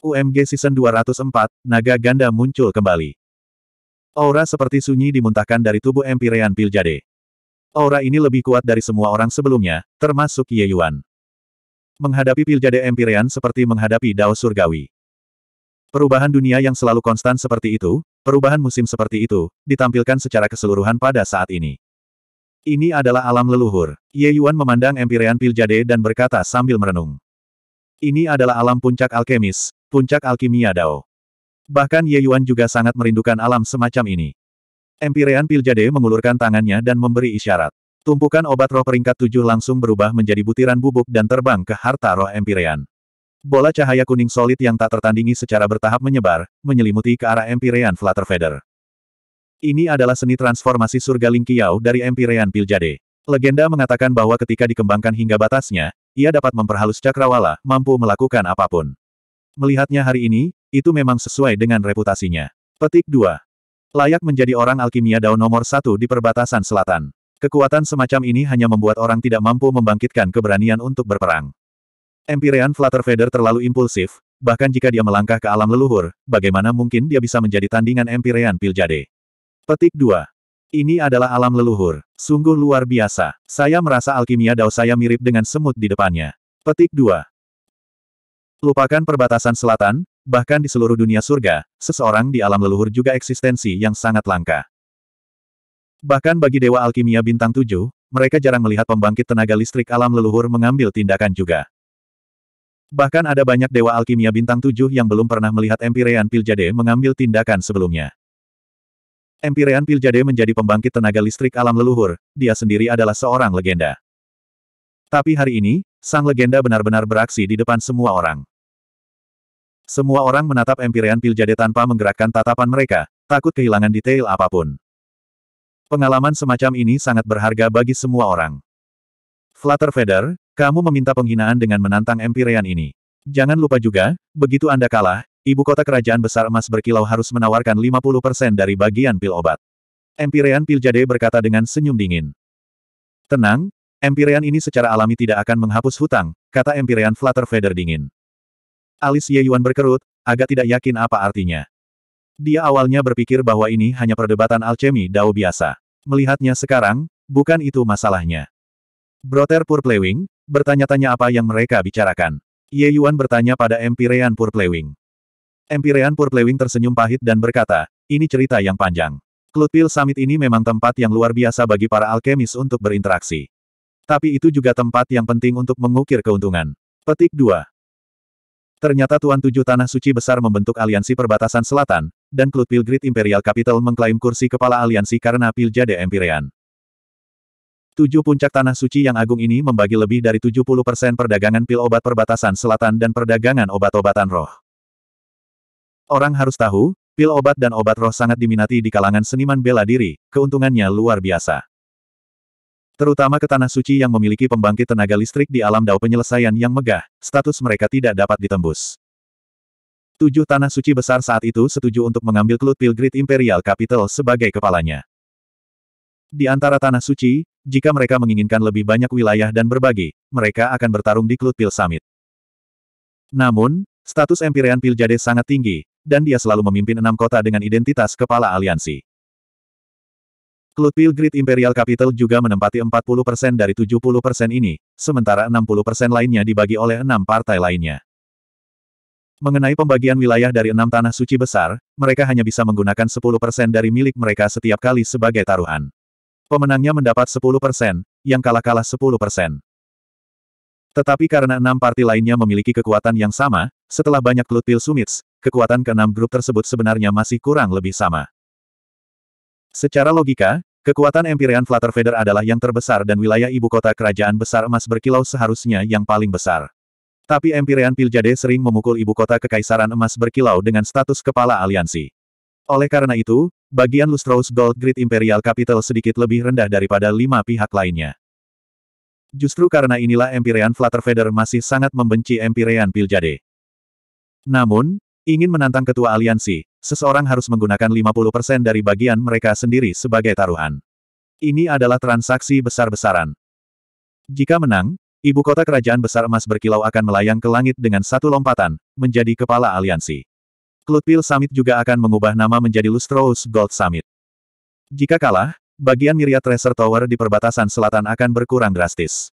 UMG Season 204, Naga Ganda muncul kembali. Aura seperti sunyi dimuntahkan dari tubuh Empirean Piljade. Aura ini lebih kuat dari semua orang sebelumnya, termasuk Ye Yuan. Menghadapi Piljade Empyrean seperti menghadapi Dao Surgawi. Perubahan dunia yang selalu konstan seperti itu, perubahan musim seperti itu, ditampilkan secara keseluruhan pada saat ini. Ini adalah alam leluhur. Ye Yuan memandang Empirean Piljade dan berkata sambil merenung. Ini adalah alam puncak alkemis, Puncak Alkimia Dao. Bahkan Ye Yuan juga sangat merindukan alam semacam ini. Empirean Piljade mengulurkan tangannya dan memberi isyarat. Tumpukan obat roh peringkat tujuh langsung berubah menjadi butiran bubuk dan terbang ke harta roh Empirean. Bola cahaya kuning solid yang tak tertandingi secara bertahap menyebar, menyelimuti ke arah Empirean Feather. Ini adalah seni transformasi surga Lingqiao dari Empirean Piljade. Legenda mengatakan bahwa ketika dikembangkan hingga batasnya, ia dapat memperhalus cakrawala, mampu melakukan apapun. Melihatnya hari ini, itu memang sesuai dengan reputasinya. Petik 2. Layak menjadi orang alkimia Dao nomor satu di perbatasan selatan. Kekuatan semacam ini hanya membuat orang tidak mampu membangkitkan keberanian untuk berperang. Empirean Feather terlalu impulsif, bahkan jika dia melangkah ke alam leluhur, bagaimana mungkin dia bisa menjadi tandingan Empirean Piljade? Petik 2. Ini adalah alam leluhur. Sungguh luar biasa. Saya merasa alkimia Dao saya mirip dengan semut di depannya. Petik 2. Lupakan perbatasan selatan, bahkan di seluruh dunia surga, seseorang di alam leluhur juga eksistensi yang sangat langka. Bahkan bagi Dewa Alkimia Bintang 7, mereka jarang melihat pembangkit tenaga listrik alam leluhur mengambil tindakan juga. Bahkan ada banyak Dewa Alkimia Bintang 7 yang belum pernah melihat Empyrean Piljade mengambil tindakan sebelumnya. Empyrean Piljade menjadi pembangkit tenaga listrik alam leluhur, dia sendiri adalah seorang legenda. Tapi hari ini, sang legenda benar-benar beraksi di depan semua orang. Semua orang menatap Empyrean Piljade tanpa menggerakkan tatapan mereka, takut kehilangan detail apapun. Pengalaman semacam ini sangat berharga bagi semua orang. Feather, kamu meminta penghinaan dengan menantang Empyrean ini. Jangan lupa juga, begitu Anda kalah, ibu kota kerajaan besar emas berkilau harus menawarkan 50% dari bagian pil obat. Empyrean Piljade berkata dengan senyum dingin. Tenang, Empyrean ini secara alami tidak akan menghapus hutang, kata Empyrean Empirean Feather dingin. Alis Ye Yuan berkerut, agak tidak yakin apa artinya. Dia awalnya berpikir bahwa ini hanya perdebatan alchemy dao biasa. Melihatnya sekarang, bukan itu masalahnya. Broter Purplewing, bertanya-tanya apa yang mereka bicarakan. Ye Yuan bertanya pada Empirean Purplewing. Empirean Purplewing tersenyum pahit dan berkata, ini cerita yang panjang. Klutpil Summit ini memang tempat yang luar biasa bagi para alkemis untuk berinteraksi. Tapi itu juga tempat yang penting untuk mengukir keuntungan. Petik 2. Ternyata Tuan Tujuh Tanah Suci Besar membentuk aliansi perbatasan selatan, dan Klut Pilgrid Imperial Capital mengklaim kursi kepala aliansi karena Piljade Empyrean. Tujuh puncak tanah suci yang agung ini membagi lebih dari 70% perdagangan pil obat perbatasan selatan dan perdagangan obat-obatan roh. Orang harus tahu, pil obat dan obat roh sangat diminati di kalangan seniman bela diri, keuntungannya luar biasa. Terutama ke Tanah Suci yang memiliki pembangkit tenaga listrik di alam dao penyelesaian yang megah, status mereka tidak dapat ditembus. Tujuh Tanah Suci besar saat itu setuju untuk mengambil Cloud Pilgrid Imperial Capital sebagai kepalanya. Di antara Tanah Suci, jika mereka menginginkan lebih banyak wilayah dan berbagi, mereka akan bertarung di Cloud Pil Summit. Namun, status Empyrean Piljade sangat tinggi, dan dia selalu memimpin enam kota dengan identitas kepala aliansi. Clutpil Grid Imperial Capital juga menempati 40% dari 70% ini, sementara 60% lainnya dibagi oleh enam partai lainnya. Mengenai pembagian wilayah dari enam tanah suci besar, mereka hanya bisa menggunakan 10% dari milik mereka setiap kali sebagai taruhan. Pemenangnya mendapat 10%, yang kalah-kalah 10%. Tetapi karena enam partai lainnya memiliki kekuatan yang sama, setelah banyak Clutpil Summits, kekuatan keenam grup tersebut sebenarnya masih kurang lebih sama. Secara logika, Kekuatan Empyrean Flutter Feather adalah yang terbesar dan wilayah ibu kota kerajaan besar emas berkilau seharusnya yang paling besar. Tapi Empyrean Piljade sering memukul ibu kota kekaisaran emas berkilau dengan status kepala aliansi. Oleh karena itu, bagian Lustrous Gold Grid Imperial Capital sedikit lebih rendah daripada lima pihak lainnya. Justru karena inilah Empyrean Flutter Feather masih sangat membenci Empyrean Piljade. Namun, ingin menantang ketua aliansi, seseorang harus menggunakan 50% dari bagian mereka sendiri sebagai taruhan. Ini adalah transaksi besar-besaran. Jika menang, ibu kota kerajaan besar emas berkilau akan melayang ke langit dengan satu lompatan, menjadi kepala aliansi. Klutpil Summit juga akan mengubah nama menjadi Lustrous Gold Summit. Jika kalah, bagian Myriad Tracer Tower di perbatasan selatan akan berkurang drastis.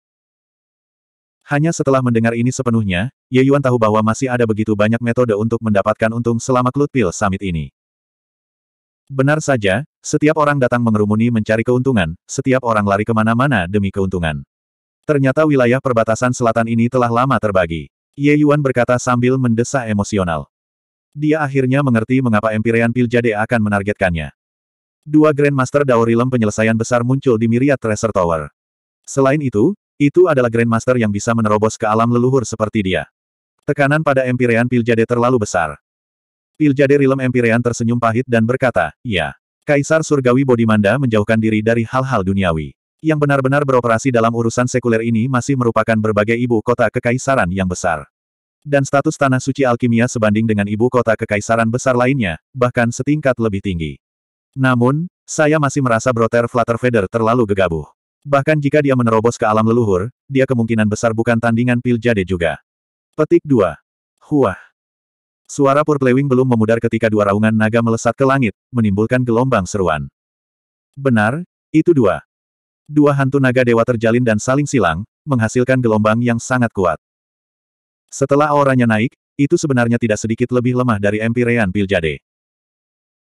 Hanya setelah mendengar ini sepenuhnya, Ye Yuan tahu bahwa masih ada begitu banyak metode untuk mendapatkan untung selama Cloud Pill Summit ini. Benar saja, setiap orang datang mengerumuni mencari keuntungan, setiap orang lari kemana-mana demi keuntungan. Ternyata wilayah perbatasan selatan ini telah lama terbagi. Ye Yuan berkata sambil mendesah emosional. Dia akhirnya mengerti mengapa Empyrean Jade akan menargetkannya. Dua Grandmaster Daorilem penyelesaian besar muncul di Myriad Treasure Tower. Selain itu, itu adalah Grandmaster yang bisa menerobos ke alam leluhur seperti dia. Tekanan pada Empyrean Piljade terlalu besar. Piljade Rilem Empyrean tersenyum pahit dan berkata, Ya. Kaisar Surgawi Bodimanda menjauhkan diri dari hal-hal duniawi. Yang benar-benar beroperasi dalam urusan sekuler ini masih merupakan berbagai ibu kota kekaisaran yang besar. Dan status Tanah Suci Alkimia sebanding dengan ibu kota kekaisaran besar lainnya, bahkan setingkat lebih tinggi. Namun, saya masih merasa Broter Feather terlalu gegabah. Bahkan jika dia menerobos ke alam leluhur, dia kemungkinan besar bukan tandingan pil jade juga. Petik 2. Huah. Suara purplewing belum memudar ketika dua raungan naga melesat ke langit, menimbulkan gelombang seruan. Benar, itu dua. Dua hantu naga dewa terjalin dan saling silang, menghasilkan gelombang yang sangat kuat. Setelah auranya naik, itu sebenarnya tidak sedikit lebih lemah dari Empirean Jade.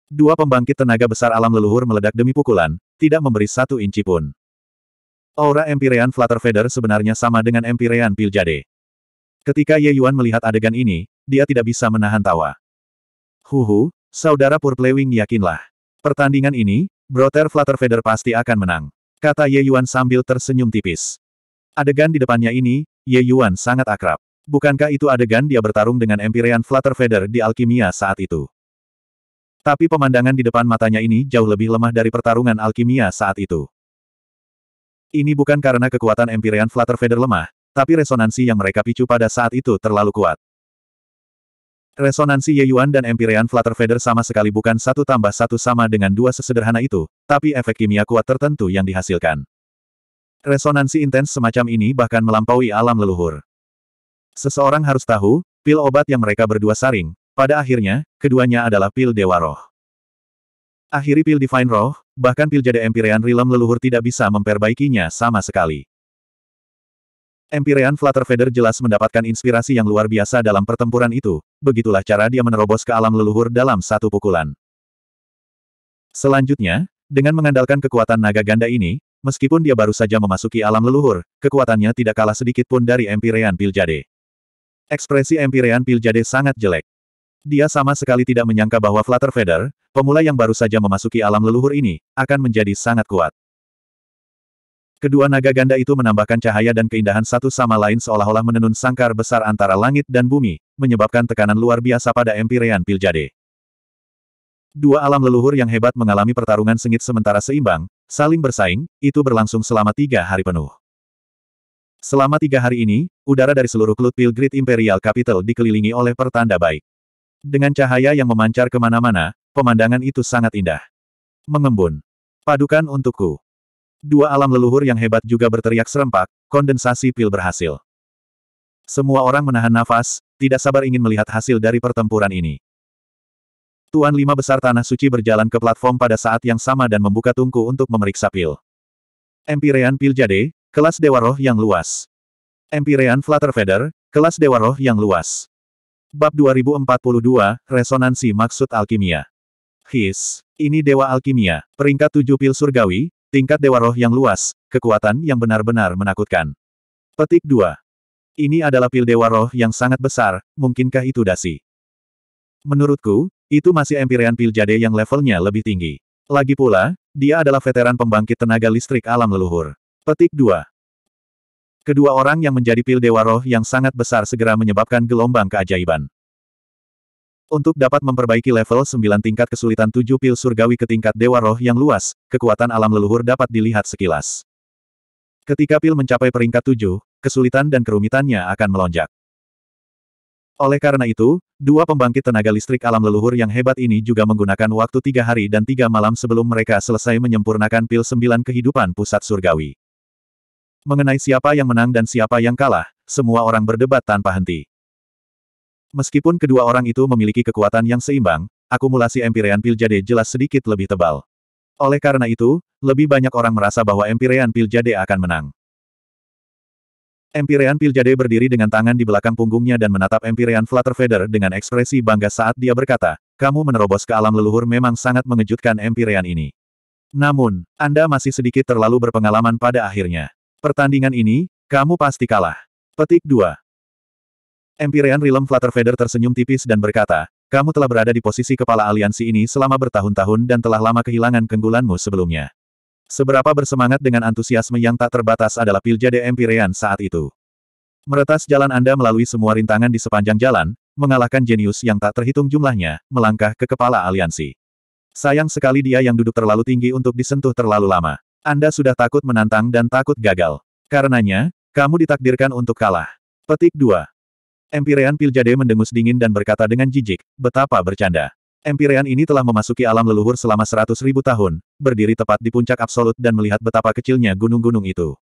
Dua pembangkit tenaga besar alam leluhur meledak demi pukulan, tidak memberi satu inci pun. Aura Empyrean Flutter Feather sebenarnya sama dengan Empirean Piljade. Ketika Ye Yuan melihat adegan ini, dia tidak bisa menahan tawa. Huhu, saudara Purplewing yakinlah. Pertandingan ini, Brother Flutter Feather pasti akan menang. Kata Ye Yuan sambil tersenyum tipis. Adegan di depannya ini, Ye Yuan sangat akrab. Bukankah itu adegan dia bertarung dengan Empyrean Flutter Feather di Alkimia saat itu? Tapi pemandangan di depan matanya ini jauh lebih lemah dari pertarungan Alkimia saat itu. Ini bukan karena kekuatan Empyrean Flutter Feather lemah, tapi resonansi yang mereka picu pada saat itu terlalu kuat. Resonansi Ye Yuan dan Empyrean Flutter Feather sama sekali bukan satu tambah satu sama dengan dua sesederhana itu, tapi efek kimia kuat tertentu yang dihasilkan. Resonansi intens semacam ini bahkan melampaui alam leluhur. Seseorang harus tahu, pil obat yang mereka berdua saring, pada akhirnya, keduanya adalah pil Dewa Roh. Akhiri pil Divine Roh, bahkan Piljada Empyrean Realm leluhur tidak bisa memperbaikinya sama sekali. Empyrean Feather jelas mendapatkan inspirasi yang luar biasa dalam pertempuran itu, begitulah cara dia menerobos ke alam leluhur dalam satu pukulan. Selanjutnya, dengan mengandalkan kekuatan naga ganda ini, meskipun dia baru saja memasuki alam leluhur, kekuatannya tidak kalah sedikit pun dari Empyrean Piljade. Ekspresi Empyrean Piljade sangat jelek. Dia sama sekali tidak menyangka bahwa Feather, Pemula yang baru saja memasuki alam leluhur ini, akan menjadi sangat kuat. Kedua naga ganda itu menambahkan cahaya dan keindahan satu sama lain seolah-olah menenun sangkar besar antara langit dan bumi, menyebabkan tekanan luar biasa pada Empyrean Piljade. Dua alam leluhur yang hebat mengalami pertarungan sengit sementara seimbang, saling bersaing, itu berlangsung selama tiga hari penuh. Selama tiga hari ini, udara dari seluruh klut Pilgrid Imperial Capital dikelilingi oleh pertanda baik. Dengan cahaya yang memancar kemana-mana, pemandangan itu sangat indah. Mengembun. Padukan untukku. Dua alam leluhur yang hebat juga berteriak serempak, kondensasi pil berhasil. Semua orang menahan nafas, tidak sabar ingin melihat hasil dari pertempuran ini. Tuan Lima Besar Tanah Suci berjalan ke platform pada saat yang sama dan membuka tungku untuk memeriksa pil. Empirean Pil Jade, kelas Dewa Roh yang luas. Empirean Feather, kelas Dewa Roh yang luas. Bab 2042, Resonansi Maksud Alkimia His, ini Dewa Alkimia, peringkat tujuh pil surgawi, tingkat Dewa Roh yang luas, kekuatan yang benar-benar menakutkan. Petik 2. Ini adalah pil Dewa Roh yang sangat besar, mungkinkah itu dasi? Menurutku, itu masih empirian pil jade yang levelnya lebih tinggi. Lagi pula, dia adalah veteran pembangkit tenaga listrik alam leluhur. Petik 2. Kedua orang yang menjadi pil Dewa Roh yang sangat besar segera menyebabkan gelombang keajaiban. Untuk dapat memperbaiki level 9 tingkat kesulitan 7 pil surgawi ke tingkat Dewa Roh yang luas, kekuatan alam leluhur dapat dilihat sekilas. Ketika pil mencapai peringkat 7, kesulitan dan kerumitannya akan melonjak. Oleh karena itu, dua pembangkit tenaga listrik alam leluhur yang hebat ini juga menggunakan waktu tiga hari dan tiga malam sebelum mereka selesai menyempurnakan pil sembilan kehidupan pusat surgawi. Mengenai siapa yang menang dan siapa yang kalah, semua orang berdebat tanpa henti. Meskipun kedua orang itu memiliki kekuatan yang seimbang, akumulasi Empyrean Piljade jelas sedikit lebih tebal. Oleh karena itu, lebih banyak orang merasa bahwa Empyrean Piljade akan menang. Empyrean Piljade berdiri dengan tangan di belakang punggungnya dan menatap Empyrean Flutterfeather dengan ekspresi bangga saat dia berkata, kamu menerobos ke alam leluhur memang sangat mengejutkan Empyrean ini. Namun, Anda masih sedikit terlalu berpengalaman pada akhirnya. Pertandingan ini, kamu pasti kalah. Petik 2. Empyrean Realm Feather tersenyum tipis dan berkata, kamu telah berada di posisi kepala aliansi ini selama bertahun-tahun dan telah lama kehilangan kenggulanmu sebelumnya. Seberapa bersemangat dengan antusiasme yang tak terbatas adalah Piljade Empyrean saat itu. Meretas jalan Anda melalui semua rintangan di sepanjang jalan, mengalahkan jenius yang tak terhitung jumlahnya, melangkah ke kepala aliansi. Sayang sekali dia yang duduk terlalu tinggi untuk disentuh terlalu lama. Anda sudah takut menantang dan takut gagal. Karenanya, kamu ditakdirkan untuk kalah. Petik 2. Empirean Piljade mendengus dingin dan berkata dengan jijik, betapa bercanda. Empirean ini telah memasuki alam leluhur selama seratus ribu tahun, berdiri tepat di puncak absolut dan melihat betapa kecilnya gunung-gunung itu.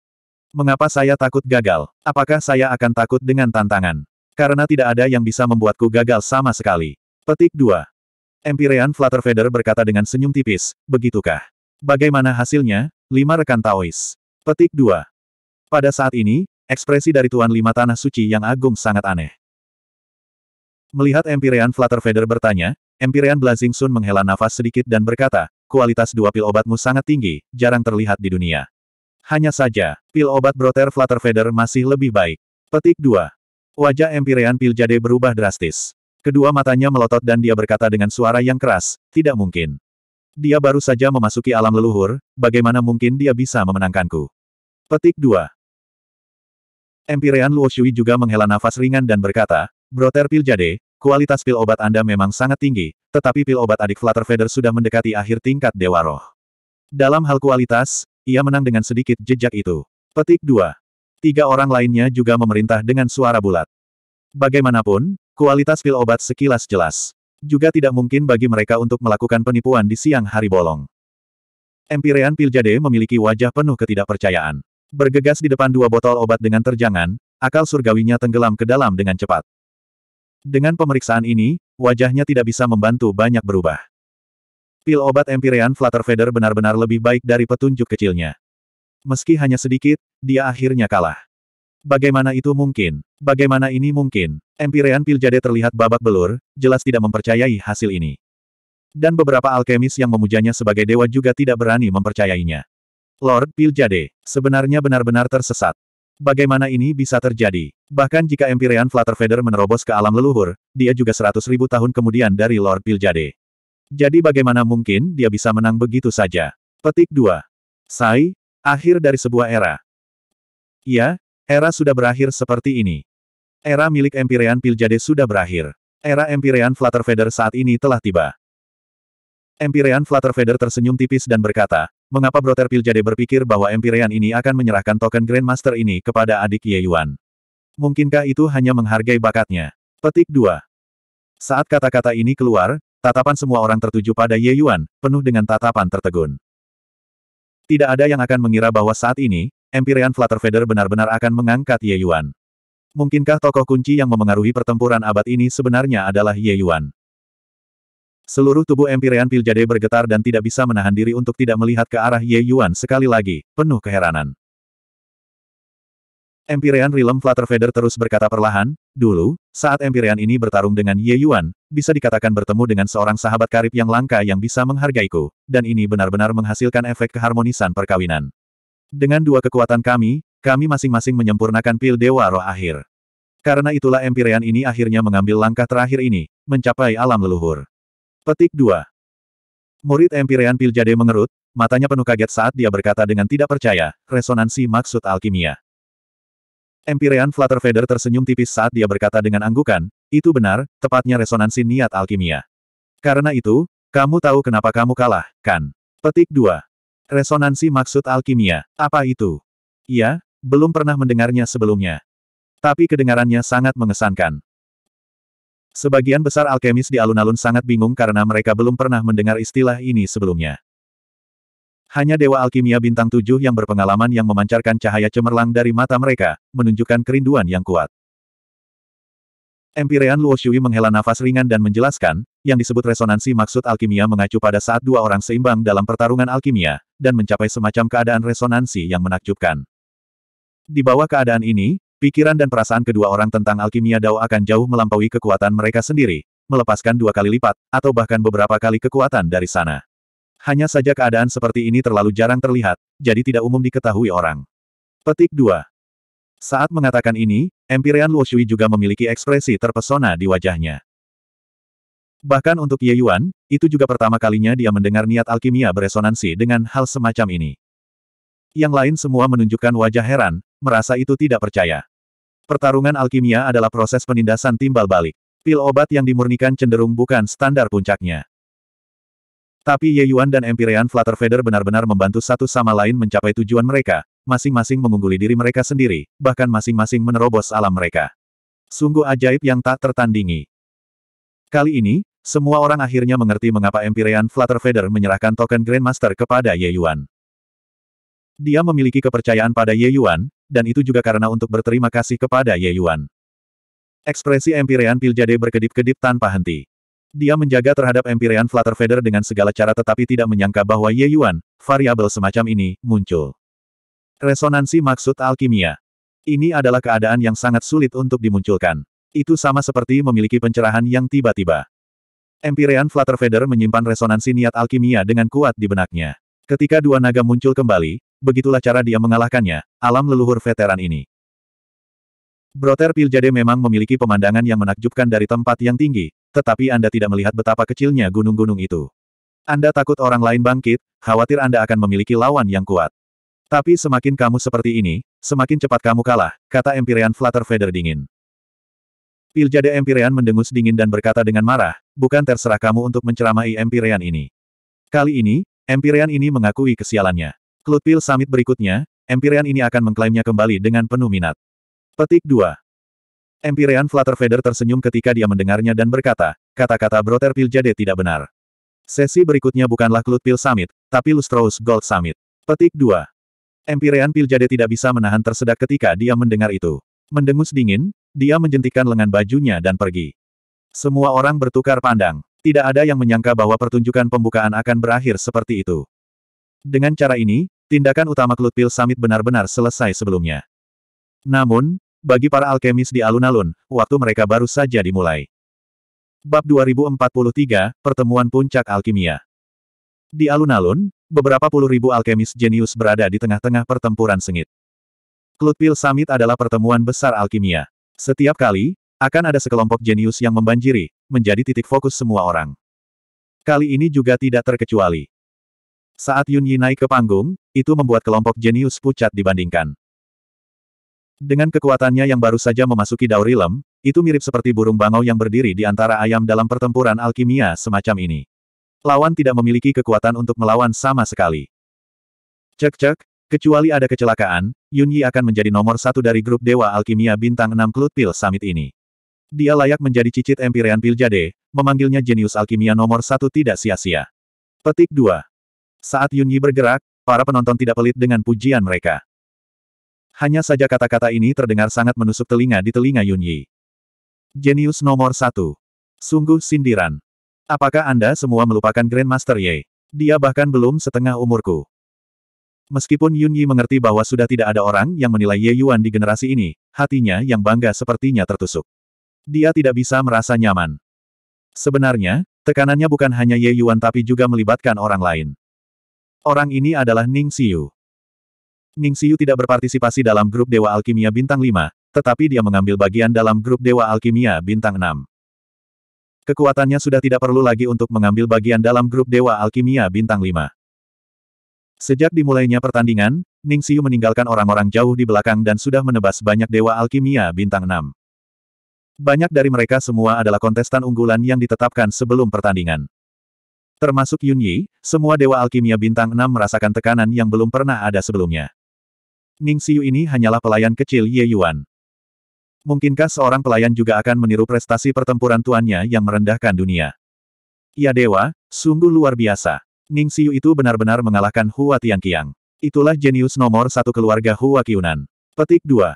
Mengapa saya takut gagal? Apakah saya akan takut dengan tantangan? Karena tidak ada yang bisa membuatku gagal sama sekali. Petik 2. Empirean Flutterfeder berkata dengan senyum tipis, begitukah? Bagaimana hasilnya, lima rekan Taois? Petik 2. Pada saat ini, Ekspresi dari Tuan Lima Tanah Suci yang agung sangat aneh. Melihat Empyrean Feather bertanya, Empyrean Blazing Sun menghela nafas sedikit dan berkata, kualitas dua pil obatmu sangat tinggi, jarang terlihat di dunia. Hanya saja, pil obat Broter Feather masih lebih baik. Petik 2. Wajah Empyrean Jade berubah drastis. Kedua matanya melotot dan dia berkata dengan suara yang keras, tidak mungkin. Dia baru saja memasuki alam leluhur, bagaimana mungkin dia bisa memenangkanku? Petik 2. Empirean Luo Shui juga menghela nafas ringan dan berkata, Broter Pil Jade, kualitas pil obat Anda memang sangat tinggi, tetapi pil obat adik Flutter Feather sudah mendekati akhir tingkat Dewa Roh. Dalam hal kualitas, ia menang dengan sedikit jejak itu. Petik 2. Tiga orang lainnya juga memerintah dengan suara bulat. Bagaimanapun, kualitas pil obat sekilas jelas. Juga tidak mungkin bagi mereka untuk melakukan penipuan di siang hari bolong. Empirian Piljade memiliki wajah penuh ketidakpercayaan. Bergegas di depan dua botol obat dengan terjangan, akal surgawinya tenggelam ke dalam dengan cepat. Dengan pemeriksaan ini, wajahnya tidak bisa membantu banyak berubah. Pil obat Empyrean Feather benar-benar lebih baik dari petunjuk kecilnya. Meski hanya sedikit, dia akhirnya kalah. Bagaimana itu mungkin? Bagaimana ini mungkin? Empyrean Jade terlihat babak belur, jelas tidak mempercayai hasil ini. Dan beberapa alkemis yang memujanya sebagai dewa juga tidak berani mempercayainya. Lord Piljade, sebenarnya benar-benar tersesat. Bagaimana ini bisa terjadi? Bahkan jika Empyrean Flutterfeather menerobos ke alam leluhur, dia juga seratus ribu tahun kemudian dari Lord Piljade. Jadi bagaimana mungkin dia bisa menang begitu saja? Petik 2. Sai, akhir dari sebuah era. Ya, era sudah berakhir seperti ini. Era milik Empyrean Piljade sudah berakhir. Era Empyrean Flutterfeather saat ini telah tiba. Empyrean Flutterfeather tersenyum tipis dan berkata, Mengapa Broter Piljade berpikir bahwa Empyrean ini akan menyerahkan token Grandmaster ini kepada adik Ye Yuan? Mungkinkah itu hanya menghargai bakatnya? Petik 2. Saat kata-kata ini keluar, tatapan semua orang tertuju pada Ye Yuan, penuh dengan tatapan tertegun. Tidak ada yang akan mengira bahwa saat ini, Empyrean Flutterfeather benar-benar akan mengangkat Ye Yuan. Mungkinkah tokoh kunci yang memengaruhi pertempuran abad ini sebenarnya adalah Ye Yuan? Seluruh tubuh Empyrean Piljade bergetar dan tidak bisa menahan diri untuk tidak melihat ke arah Ye Yuan sekali lagi, penuh keheranan. Empyrean Realm Feather terus berkata perlahan, dulu, saat Empyrean ini bertarung dengan Ye Yuan, bisa dikatakan bertemu dengan seorang sahabat karib yang langka yang bisa menghargaiku, dan ini benar-benar menghasilkan efek keharmonisan perkawinan. Dengan dua kekuatan kami, kami masing-masing menyempurnakan pil Dewa Roh Akhir. Karena itulah Empyrean ini akhirnya mengambil langkah terakhir ini, mencapai alam leluhur. Petik 2. Murid Empirean Piljade mengerut, matanya penuh kaget saat dia berkata dengan tidak percaya, resonansi maksud alkimia. Empirean Feather tersenyum tipis saat dia berkata dengan anggukan, itu benar, tepatnya resonansi niat alkimia. Karena itu, kamu tahu kenapa kamu kalah, kan? Petik 2. Resonansi maksud alkimia, apa itu? Ya, belum pernah mendengarnya sebelumnya. Tapi kedengarannya sangat mengesankan. Sebagian besar alkemis di alun-alun sangat bingung karena mereka belum pernah mendengar istilah ini sebelumnya. Hanya Dewa Alkimia Bintang Tujuh yang berpengalaman yang memancarkan cahaya cemerlang dari mata mereka, menunjukkan kerinduan yang kuat. Empirean Luo Shui menghela nafas ringan dan menjelaskan, yang disebut resonansi maksud alkimia mengacu pada saat dua orang seimbang dalam pertarungan alkimia, dan mencapai semacam keadaan resonansi yang menakjubkan. Di bawah keadaan ini, Pikiran dan perasaan kedua orang tentang alkimia Dao akan jauh melampaui kekuatan mereka sendiri, melepaskan dua kali lipat, atau bahkan beberapa kali kekuatan dari sana. Hanya saja keadaan seperti ini terlalu jarang terlihat, jadi tidak umum diketahui orang. Petik 2. Saat mengatakan ini, Empyrean Luoshui juga memiliki ekspresi terpesona di wajahnya. Bahkan untuk Ye Yuan, itu juga pertama kalinya dia mendengar niat alkimia beresonansi dengan hal semacam ini. Yang lain semua menunjukkan wajah heran, merasa itu tidak percaya. Pertarungan alkimia adalah proses penindasan timbal balik. Pil obat yang dimurnikan cenderung bukan standar puncaknya. Tapi Ye Yuan dan Empyrean Flutter Feather benar-benar membantu satu sama lain mencapai tujuan mereka, masing-masing mengungguli diri mereka sendiri, bahkan masing-masing menerobos alam mereka. Sungguh ajaib yang tak tertandingi. Kali ini, semua orang akhirnya mengerti mengapa Empyrean Flutter Feather menyerahkan token Grandmaster kepada Ye Yuan. Dia memiliki kepercayaan pada Ye Yuan, dan itu juga karena untuk berterima kasih kepada Ye Yuan. Ekspresi Empyrean Piljade berkedip-kedip tanpa henti. Dia menjaga terhadap Empirean Flutterfeather dengan segala cara tetapi tidak menyangka bahwa Ye Yuan, variabel semacam ini, muncul. Resonansi maksud alkimia. Ini adalah keadaan yang sangat sulit untuk dimunculkan. Itu sama seperti memiliki pencerahan yang tiba-tiba. Empirean Flutterfeather menyimpan resonansi niat alkimia dengan kuat di benaknya. Ketika dua naga muncul kembali, begitulah cara dia mengalahkannya, alam leluhur veteran ini. Broter Piljade memang memiliki pemandangan yang menakjubkan dari tempat yang tinggi, tetapi Anda tidak melihat betapa kecilnya gunung-gunung itu. Anda takut orang lain bangkit, khawatir Anda akan memiliki lawan yang kuat. Tapi semakin kamu seperti ini, semakin cepat kamu kalah, kata Empyrean Feather dingin. Piljade Empyrean mendengus dingin dan berkata dengan marah, bukan terserah kamu untuk menceramai Empyrean ini. Kali ini, Empyrean ini mengakui kesialannya. Klutpil Summit berikutnya, Empyrean ini akan mengklaimnya kembali dengan penuh minat. Petik 2. Empyrean Feather tersenyum ketika dia mendengarnya dan berkata, kata-kata Broterpil Jade tidak benar. Sesi berikutnya bukanlah Klutpil Summit, tapi Lustrous Gold Summit. Petik 2. Empyrean Piljade tidak bisa menahan tersedak ketika dia mendengar itu. Mendengus dingin, dia menjentikan lengan bajunya dan pergi. Semua orang bertukar pandang. Tidak ada yang menyangka bahwa pertunjukan pembukaan akan berakhir seperti itu. Dengan cara ini, Tindakan utama Klut Pil Summit benar-benar selesai sebelumnya. Namun, bagi para alkemis di alun-alun, waktu mereka baru saja dimulai. Bab 2043, Pertemuan Puncak Alkimia Di alun-alun, beberapa puluh ribu alkemis jenius berada di tengah-tengah pertempuran sengit. Klut Pil Summit adalah pertemuan besar alkimia. Setiap kali, akan ada sekelompok jenius yang membanjiri, menjadi titik fokus semua orang. Kali ini juga tidak terkecuali. Saat Yun Yi naik ke panggung, itu membuat kelompok jenius pucat dibandingkan. Dengan kekuatannya yang baru saja memasuki Daurilem, itu mirip seperti burung bangau yang berdiri di antara ayam dalam pertempuran alkimia semacam ini. Lawan tidak memiliki kekuatan untuk melawan sama sekali. Cek-cek, kecuali ada kecelakaan, Yun Yi akan menjadi nomor satu dari grup Dewa Alkimia Bintang 6 pil Summit ini. Dia layak menjadi cicit Empyrean Piljade, memanggilnya jenius alkimia nomor satu tidak sia-sia. Petik 2. Saat Yunyi bergerak, para penonton tidak pelit dengan pujian mereka. Hanya saja kata-kata ini terdengar sangat menusuk telinga di telinga Yunyi. Jenius nomor satu. Sungguh sindiran. Apakah Anda semua melupakan Grandmaster Ye? Dia bahkan belum setengah umurku. Meskipun Yun Yi mengerti bahwa sudah tidak ada orang yang menilai Ye Yuan di generasi ini, hatinya yang bangga sepertinya tertusuk. Dia tidak bisa merasa nyaman. Sebenarnya, tekanannya bukan hanya Ye Yuan tapi juga melibatkan orang lain. Orang ini adalah Ning Xiu. Ning Xiu tidak berpartisipasi dalam grup Dewa Alkimia Bintang 5, tetapi dia mengambil bagian dalam grup Dewa Alkimia Bintang 6. Kekuatannya sudah tidak perlu lagi untuk mengambil bagian dalam grup Dewa Alkimia Bintang 5. Sejak dimulainya pertandingan, Ning Xiu meninggalkan orang-orang jauh di belakang dan sudah menebas banyak Dewa Alkimia Bintang 6. Banyak dari mereka semua adalah kontestan unggulan yang ditetapkan sebelum pertandingan. Termasuk Yun Yi, semua Dewa Alkimia Bintang 6 merasakan tekanan yang belum pernah ada sebelumnya. Ning Xiu ini hanyalah pelayan kecil Ye Yuan. Mungkinkah seorang pelayan juga akan meniru prestasi pertempuran tuannya yang merendahkan dunia? Ya Dewa, sungguh luar biasa. Ning Xiu itu benar-benar mengalahkan Hua Tianqiang. Itulah jenius nomor satu keluarga Hua Qiunan. Petik 2.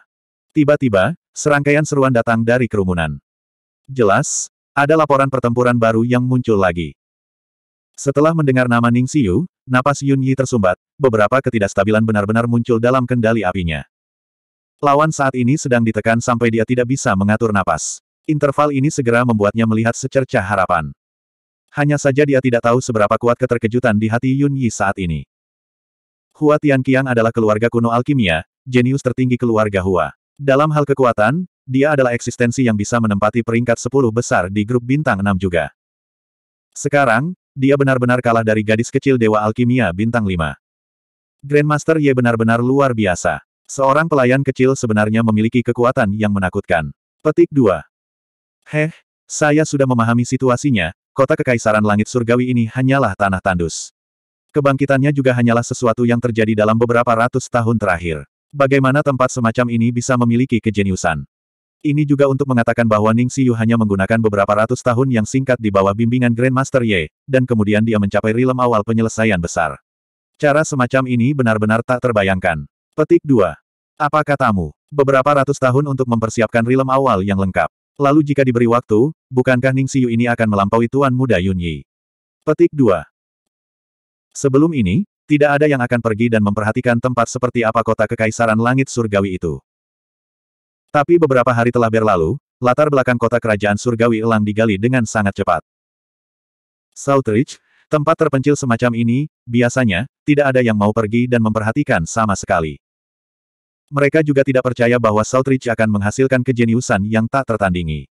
Tiba-tiba, serangkaian seruan datang dari kerumunan. Jelas, ada laporan pertempuran baru yang muncul lagi. Setelah mendengar nama Ning Xiu, napas Yun Yi tersumbat, beberapa ketidakstabilan benar-benar muncul dalam kendali apinya. Lawan saat ini sedang ditekan sampai dia tidak bisa mengatur napas. Interval ini segera membuatnya melihat secercah harapan. Hanya saja dia tidak tahu seberapa kuat keterkejutan di hati Yun Yi saat ini. Hua Tianqiang adalah keluarga kuno alkimia, jenius tertinggi keluarga Hua. Dalam hal kekuatan, dia adalah eksistensi yang bisa menempati peringkat 10 besar di grup bintang 6 juga. Sekarang, dia benar-benar kalah dari gadis kecil Dewa Alkimia Bintang 5. Grandmaster Ye benar-benar luar biasa. Seorang pelayan kecil sebenarnya memiliki kekuatan yang menakutkan. Petik 2. Heh, saya sudah memahami situasinya, kota kekaisaran langit surgawi ini hanyalah tanah tandus. Kebangkitannya juga hanyalah sesuatu yang terjadi dalam beberapa ratus tahun terakhir. Bagaimana tempat semacam ini bisa memiliki kejeniusan? Ini juga untuk mengatakan bahwa Ning Siyu hanya menggunakan beberapa ratus tahun yang singkat di bawah bimbingan Grandmaster Ye, dan kemudian dia mencapai rilem awal penyelesaian besar. Cara semacam ini benar-benar tak terbayangkan. Petik 2. Apa katamu? Beberapa ratus tahun untuk mempersiapkan rilem awal yang lengkap. Lalu jika diberi waktu, bukankah Ning Siyu ini akan melampaui Tuan Muda Yun Yi? Petik 2. Sebelum ini, tidak ada yang akan pergi dan memperhatikan tempat seperti apa kota kekaisaran langit surgawi itu. Tapi beberapa hari telah berlalu, latar belakang kota kerajaan surgawi elang digali dengan sangat cepat. Southridge, tempat terpencil semacam ini, biasanya, tidak ada yang mau pergi dan memperhatikan sama sekali. Mereka juga tidak percaya bahwa Southridge akan menghasilkan kejeniusan yang tak tertandingi.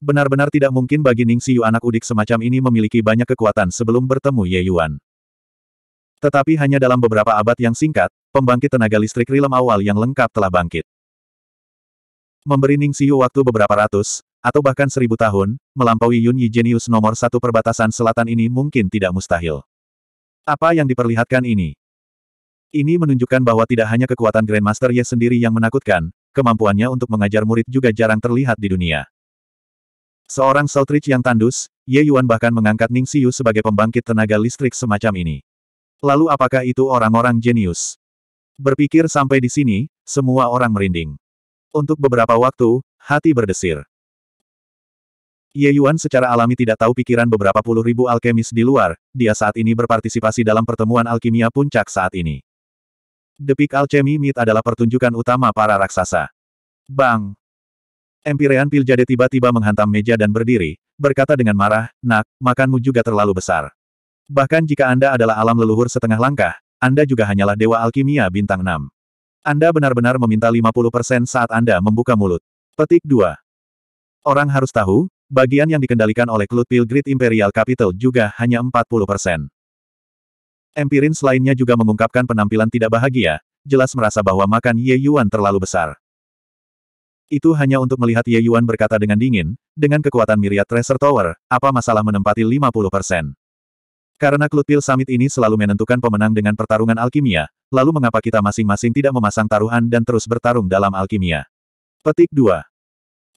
Benar-benar tidak mungkin bagi Ning Siu anak udik semacam ini memiliki banyak kekuatan sebelum bertemu Ye Yuan. Tetapi hanya dalam beberapa abad yang singkat, pembangkit tenaga listrik rilem awal yang lengkap telah bangkit. Memberi Ning Xiu waktu beberapa ratus, atau bahkan seribu tahun, melampaui Yun Yi jenius nomor satu perbatasan selatan ini mungkin tidak mustahil. Apa yang diperlihatkan ini? Ini menunjukkan bahwa tidak hanya kekuatan Grandmaster Ye sendiri yang menakutkan, kemampuannya untuk mengajar murid juga jarang terlihat di dunia. Seorang Southridge yang tandus, Ye Yuan bahkan mengangkat Ning Xiu sebagai pembangkit tenaga listrik semacam ini. Lalu apakah itu orang-orang jenius? Berpikir sampai di sini, semua orang merinding. Untuk beberapa waktu, hati berdesir. Ye Yuan secara alami tidak tahu pikiran beberapa puluh ribu alkemis di luar, dia saat ini berpartisipasi dalam pertemuan alkimia puncak saat ini. The Peak Alchemy Meet adalah pertunjukan utama para raksasa. Bang! Empirean Piljade tiba-tiba menghantam meja dan berdiri, berkata dengan marah, Nak, makanmu juga terlalu besar. Bahkan jika Anda adalah alam leluhur setengah langkah, Anda juga hanyalah dewa alkimia bintang 6. Anda benar-benar meminta 50% saat Anda membuka mulut. Petik 2. Orang harus tahu, bagian yang dikendalikan oleh Klut Pilgrid Imperial Capital juga hanya 40%. Empirin selainnya juga mengungkapkan penampilan tidak bahagia, jelas merasa bahwa makan Ye Yuan terlalu besar. Itu hanya untuk melihat Ye Yuan berkata dengan dingin, dengan kekuatan miriat Treasure Tower, apa masalah menempati 50%. Karena Cloudpill Summit ini selalu menentukan pemenang dengan pertarungan alkimia, lalu mengapa kita masing-masing tidak memasang taruhan dan terus bertarung dalam alkimia? Petik 2.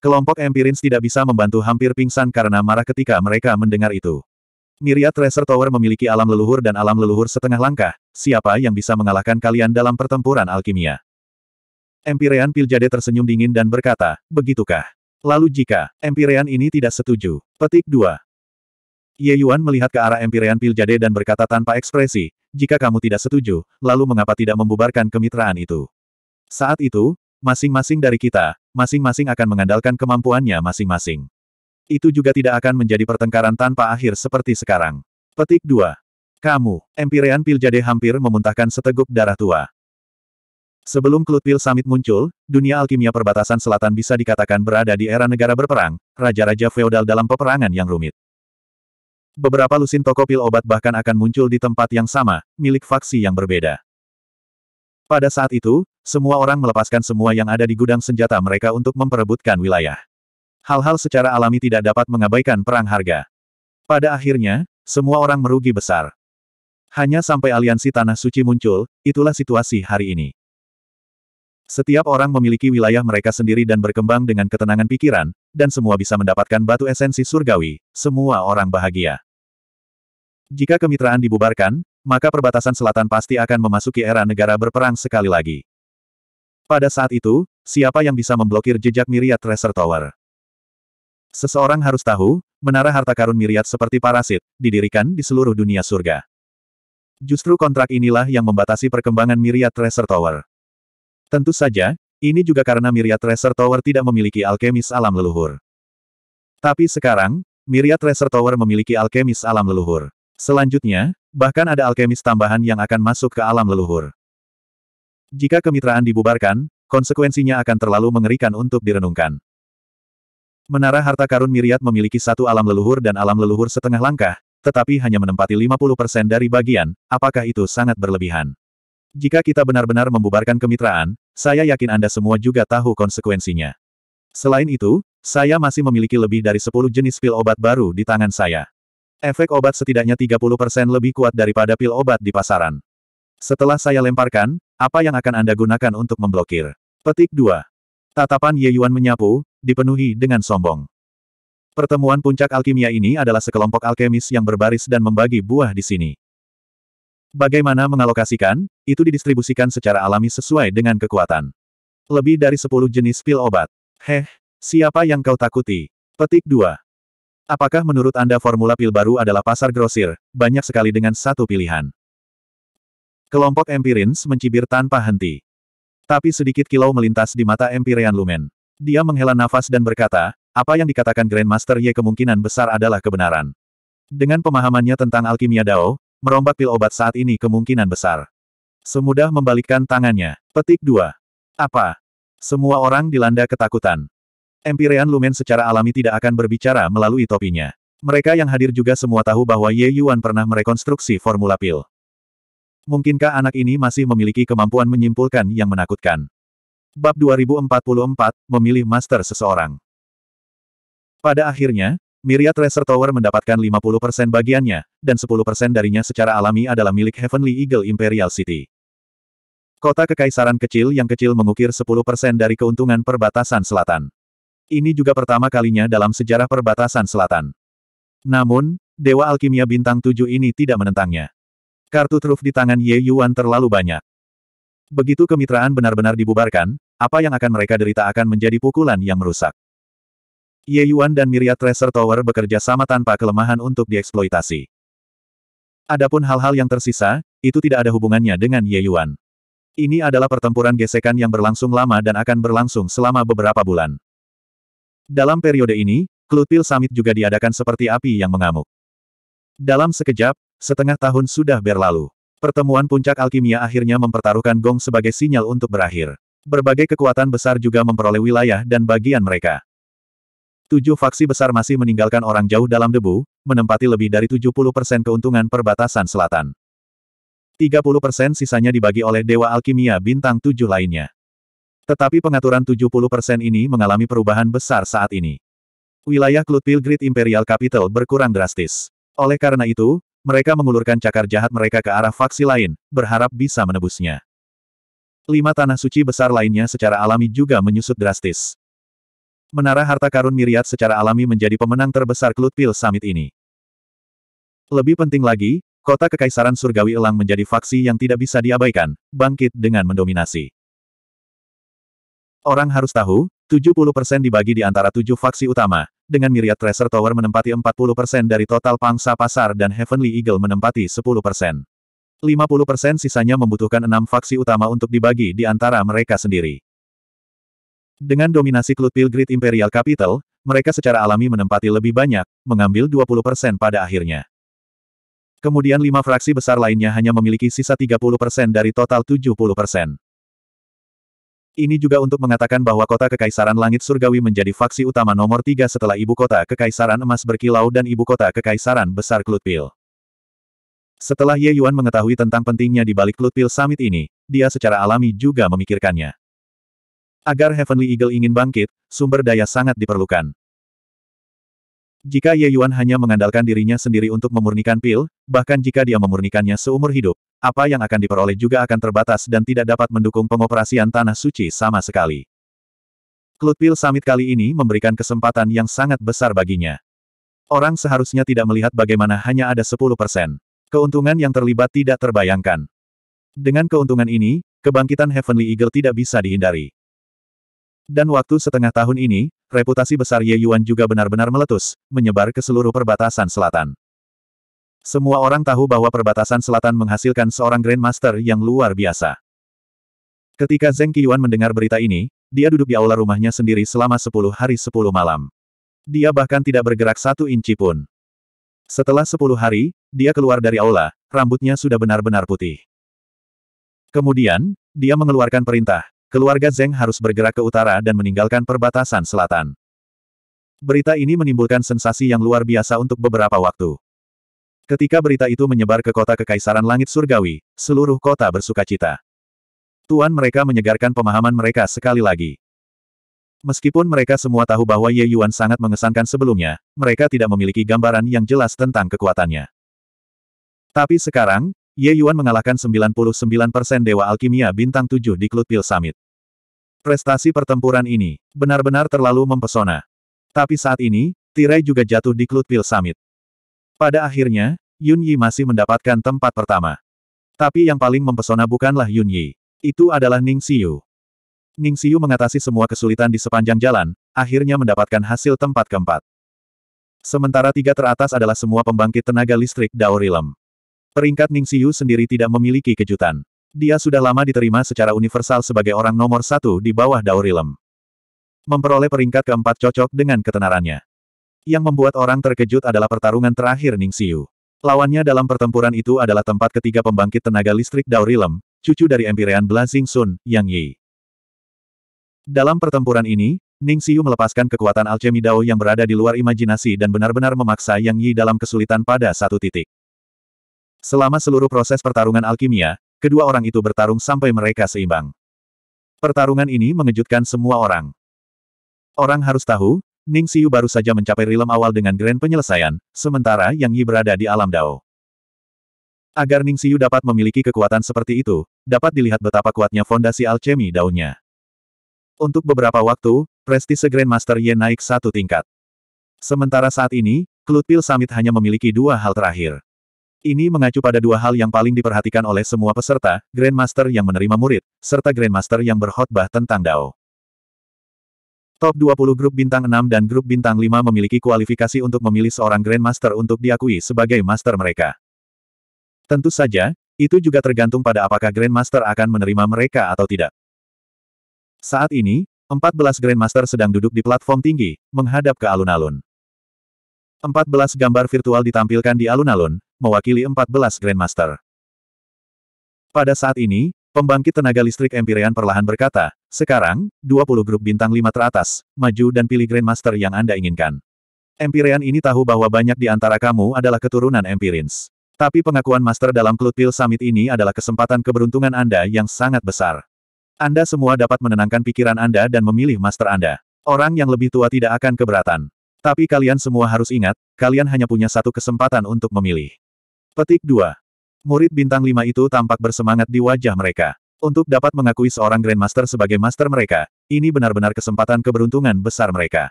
Kelompok Empirins tidak bisa membantu hampir pingsan karena marah ketika mereka mendengar itu. Myriad Treasure Tower memiliki alam leluhur dan alam leluhur setengah langkah, siapa yang bisa mengalahkan kalian dalam pertempuran alkimia? Empirean Piljade tersenyum dingin dan berkata, begitukah? Lalu jika, Empirean ini tidak setuju. Petik 2. Ye Yuan melihat ke arah Empyrean Jade dan berkata tanpa ekspresi, jika kamu tidak setuju, lalu mengapa tidak membubarkan kemitraan itu? Saat itu, masing-masing dari kita, masing-masing akan mengandalkan kemampuannya masing-masing. Itu juga tidak akan menjadi pertengkaran tanpa akhir seperti sekarang. Petik 2. Kamu, Empyrean Piljade hampir memuntahkan seteguk darah tua. Sebelum Pil Summit muncul, dunia alkimia perbatasan selatan bisa dikatakan berada di era negara berperang, raja-raja feodal dalam peperangan yang rumit. Beberapa lusin toko pil obat bahkan akan muncul di tempat yang sama, milik faksi yang berbeda. Pada saat itu, semua orang melepaskan semua yang ada di gudang senjata mereka untuk memperebutkan wilayah. Hal-hal secara alami tidak dapat mengabaikan perang harga. Pada akhirnya, semua orang merugi besar. Hanya sampai aliansi Tanah Suci muncul, itulah situasi hari ini. Setiap orang memiliki wilayah mereka sendiri dan berkembang dengan ketenangan pikiran, dan semua bisa mendapatkan batu esensi surgawi, semua orang bahagia. Jika kemitraan dibubarkan, maka perbatasan selatan pasti akan memasuki era negara berperang sekali lagi. Pada saat itu, siapa yang bisa memblokir jejak Myriad Treasure Tower? Seseorang harus tahu, menara harta karun Myriad seperti parasit, didirikan di seluruh dunia surga. Justru kontrak inilah yang membatasi perkembangan Myriad Treasure Tower. Tentu saja, ini juga karena Myriad Treasure Tower tidak memiliki alkemis alam leluhur. Tapi sekarang, Myriad Treasure Tower memiliki alkemis alam leluhur. Selanjutnya, bahkan ada alkemis tambahan yang akan masuk ke alam leluhur. Jika kemitraan dibubarkan, konsekuensinya akan terlalu mengerikan untuk direnungkan. Menara harta karun Miriat memiliki satu alam leluhur dan alam leluhur setengah langkah, tetapi hanya menempati 50% dari bagian, apakah itu sangat berlebihan? Jika kita benar-benar membubarkan kemitraan, saya yakin Anda semua juga tahu konsekuensinya. Selain itu, saya masih memiliki lebih dari 10 jenis pil obat baru di tangan saya. Efek obat setidaknya 30% lebih kuat daripada pil obat di pasaran. Setelah saya lemparkan, apa yang akan Anda gunakan untuk memblokir? Petik 2. Tatapan Ye Yuan menyapu, dipenuhi dengan sombong. Pertemuan puncak alkimia ini adalah sekelompok alkemis yang berbaris dan membagi buah di sini. Bagaimana mengalokasikan, itu didistribusikan secara alami sesuai dengan kekuatan. Lebih dari 10 jenis pil obat. Heh, siapa yang kau takuti? Petik 2. Apakah menurut Anda formula pil baru adalah pasar grosir, banyak sekali dengan satu pilihan? Kelompok Empirins mencibir tanpa henti. Tapi sedikit kilau melintas di mata Empyrean Lumen. Dia menghela nafas dan berkata, apa yang dikatakan Grandmaster Ye kemungkinan besar adalah kebenaran. Dengan pemahamannya tentang alkimia Dao, Merombak pil obat saat ini kemungkinan besar. Semudah membalikkan tangannya. Petik 2. Apa? Semua orang dilanda ketakutan. Empyrean Lumen secara alami tidak akan berbicara melalui topinya. Mereka yang hadir juga semua tahu bahwa Ye Yuan pernah merekonstruksi formula pil. Mungkinkah anak ini masih memiliki kemampuan menyimpulkan yang menakutkan? Bab 2044, Memilih Master Seseorang Pada akhirnya, Myriad Treasure Tower mendapatkan 50% bagiannya, dan 10% darinya secara alami adalah milik Heavenly Eagle Imperial City. Kota Kekaisaran kecil yang kecil mengukir 10% dari keuntungan perbatasan selatan. Ini juga pertama kalinya dalam sejarah perbatasan selatan. Namun, Dewa Alkimia Bintang 7 ini tidak menentangnya. Kartu truf di tangan Ye Yuan terlalu banyak. Begitu kemitraan benar-benar dibubarkan, apa yang akan mereka derita akan menjadi pukulan yang merusak. Ye Yuan dan Myriad Treasure Tower bekerja sama tanpa kelemahan untuk dieksploitasi. Adapun hal-hal yang tersisa, itu tidak ada hubungannya dengan Ye Yuan. Ini adalah pertempuran gesekan yang berlangsung lama dan akan berlangsung selama beberapa bulan. Dalam periode ini, Klutil Summit juga diadakan seperti api yang mengamuk. Dalam sekejap, setengah tahun sudah berlalu. Pertemuan puncak alkimia akhirnya mempertaruhkan gong sebagai sinyal untuk berakhir. Berbagai kekuatan besar juga memperoleh wilayah dan bagian mereka. Tujuh faksi besar masih meninggalkan orang jauh dalam debu, menempati lebih dari 70% keuntungan perbatasan selatan. 30% sisanya dibagi oleh Dewa Alkimia Bintang tujuh lainnya. Tetapi pengaturan 70% ini mengalami perubahan besar saat ini. Wilayah klut pilgrit Imperial Capital berkurang drastis. Oleh karena itu, mereka mengulurkan cakar jahat mereka ke arah faksi lain, berharap bisa menebusnya. Lima tanah suci besar lainnya secara alami juga menyusut drastis. Menara Harta Karun Miriat secara alami menjadi pemenang terbesar pil Summit ini. Lebih penting lagi, kota Kekaisaran Surgawi Elang menjadi faksi yang tidak bisa diabaikan, bangkit dengan mendominasi. Orang harus tahu, 70% dibagi di antara tujuh faksi utama, dengan Miriat Treasure Tower menempati 40% dari total pangsa pasar dan Heavenly Eagle menempati 10%. 50% sisanya membutuhkan enam faksi utama untuk dibagi di antara mereka sendiri. Dengan dominasi Klut Pilgrid Imperial Capital, mereka secara alami menempati lebih banyak, mengambil 20% pada akhirnya. Kemudian lima fraksi besar lainnya hanya memiliki sisa 30% dari total 70%. Ini juga untuk mengatakan bahwa kota Kekaisaran Langit Surgawi menjadi faksi utama nomor tiga setelah ibu kota Kekaisaran Emas Berkilau dan ibu kota Kekaisaran Besar Klut Pil. Setelah Ye Yuan mengetahui tentang pentingnya di balik Klut Pil Summit ini, dia secara alami juga memikirkannya. Agar Heavenly Eagle ingin bangkit, sumber daya sangat diperlukan. Jika Ye Yuan hanya mengandalkan dirinya sendiri untuk memurnikan pil, bahkan jika dia memurnikannya seumur hidup, apa yang akan diperoleh juga akan terbatas dan tidak dapat mendukung pengoperasian Tanah Suci sama sekali. Klut Pil Summit kali ini memberikan kesempatan yang sangat besar baginya. Orang seharusnya tidak melihat bagaimana hanya ada 10%. Keuntungan yang terlibat tidak terbayangkan. Dengan keuntungan ini, kebangkitan Heavenly Eagle tidak bisa dihindari. Dan waktu setengah tahun ini, reputasi besar Ye Yuan juga benar-benar meletus, menyebar ke seluruh perbatasan selatan. Semua orang tahu bahwa perbatasan selatan menghasilkan seorang Grandmaster yang luar biasa. Ketika Zeng Qiyuan mendengar berita ini, dia duduk di aula rumahnya sendiri selama 10 hari 10 malam. Dia bahkan tidak bergerak satu inci pun. Setelah 10 hari, dia keluar dari aula, rambutnya sudah benar-benar putih. Kemudian, dia mengeluarkan perintah, keluarga Zeng harus bergerak ke utara dan meninggalkan perbatasan selatan. Berita ini menimbulkan sensasi yang luar biasa untuk beberapa waktu. Ketika berita itu menyebar ke kota Kekaisaran Langit Surgawi, seluruh kota bersukacita. Tuan mereka menyegarkan pemahaman mereka sekali lagi. Meskipun mereka semua tahu bahwa Ye Yuan sangat mengesankan sebelumnya, mereka tidak memiliki gambaran yang jelas tentang kekuatannya. Tapi sekarang, Ye Yuan mengalahkan 99% Dewa Alkimia Bintang 7 di Klutpil Pil Summit. Prestasi pertempuran ini, benar-benar terlalu mempesona. Tapi saat ini, tirai juga jatuh di Klutpil Summit. Pada akhirnya, Yun Yi masih mendapatkan tempat pertama. Tapi yang paling mempesona bukanlah Yun Yi. Itu adalah Ning Xiu. Ning Xiu mengatasi semua kesulitan di sepanjang jalan, akhirnya mendapatkan hasil tempat keempat. Sementara tiga teratas adalah semua pembangkit tenaga listrik Daorilem. Peringkat Ning Xiu sendiri tidak memiliki kejutan. Dia sudah lama diterima secara universal sebagai orang nomor satu di bawah Daurilem. Memperoleh peringkat keempat cocok dengan ketenarannya. Yang membuat orang terkejut adalah pertarungan terakhir Ning Xiu. Lawannya dalam pertempuran itu adalah tempat ketiga pembangkit tenaga listrik Daurilem, cucu dari Empirean Blazing Sun, Yang Yi. Dalam pertempuran ini, Ning Xiu melepaskan kekuatan alchemy Dao yang berada di luar imajinasi dan benar-benar memaksa Yang Yi dalam kesulitan pada satu titik. Selama seluruh proses pertarungan alkimia, kedua orang itu bertarung sampai mereka seimbang. Pertarungan ini mengejutkan semua orang. Orang harus tahu, Ning Xiu baru saja mencapai rilem awal dengan grand penyelesaian, sementara Yang Yi berada di alam Dao. Agar Ning Xiu dapat memiliki kekuatan seperti itu, dapat dilihat betapa kuatnya fondasi alchemy daunnya. Untuk beberapa waktu, prestise Grand Master Ye naik satu tingkat. Sementara saat ini, Klutpil Summit hanya memiliki dua hal terakhir. Ini mengacu pada dua hal yang paling diperhatikan oleh semua peserta, Grandmaster yang menerima murid, serta Grandmaster yang berkhotbah tentang Dao. Top 20 grup bintang 6 dan grup bintang 5 memiliki kualifikasi untuk memilih seorang Grandmaster untuk diakui sebagai master mereka. Tentu saja, itu juga tergantung pada apakah Grandmaster akan menerima mereka atau tidak. Saat ini, 14 Grandmaster sedang duduk di platform tinggi, menghadap ke alun-alun. 14 gambar virtual ditampilkan di alun-alun, mewakili 14 Grandmaster. Pada saat ini, pembangkit tenaga listrik Empyrean perlahan berkata, sekarang, 20 grup bintang 5 teratas, maju dan pilih Grandmaster yang Anda inginkan. Empyrean ini tahu bahwa banyak di antara kamu adalah keturunan Empyreans. Tapi pengakuan Master dalam Pil Summit ini adalah kesempatan keberuntungan Anda yang sangat besar. Anda semua dapat menenangkan pikiran Anda dan memilih Master Anda. Orang yang lebih tua tidak akan keberatan. Tapi kalian semua harus ingat, kalian hanya punya satu kesempatan untuk memilih. Petik 2. Murid bintang 5 itu tampak bersemangat di wajah mereka. Untuk dapat mengakui seorang Grandmaster sebagai master mereka, ini benar-benar kesempatan keberuntungan besar mereka.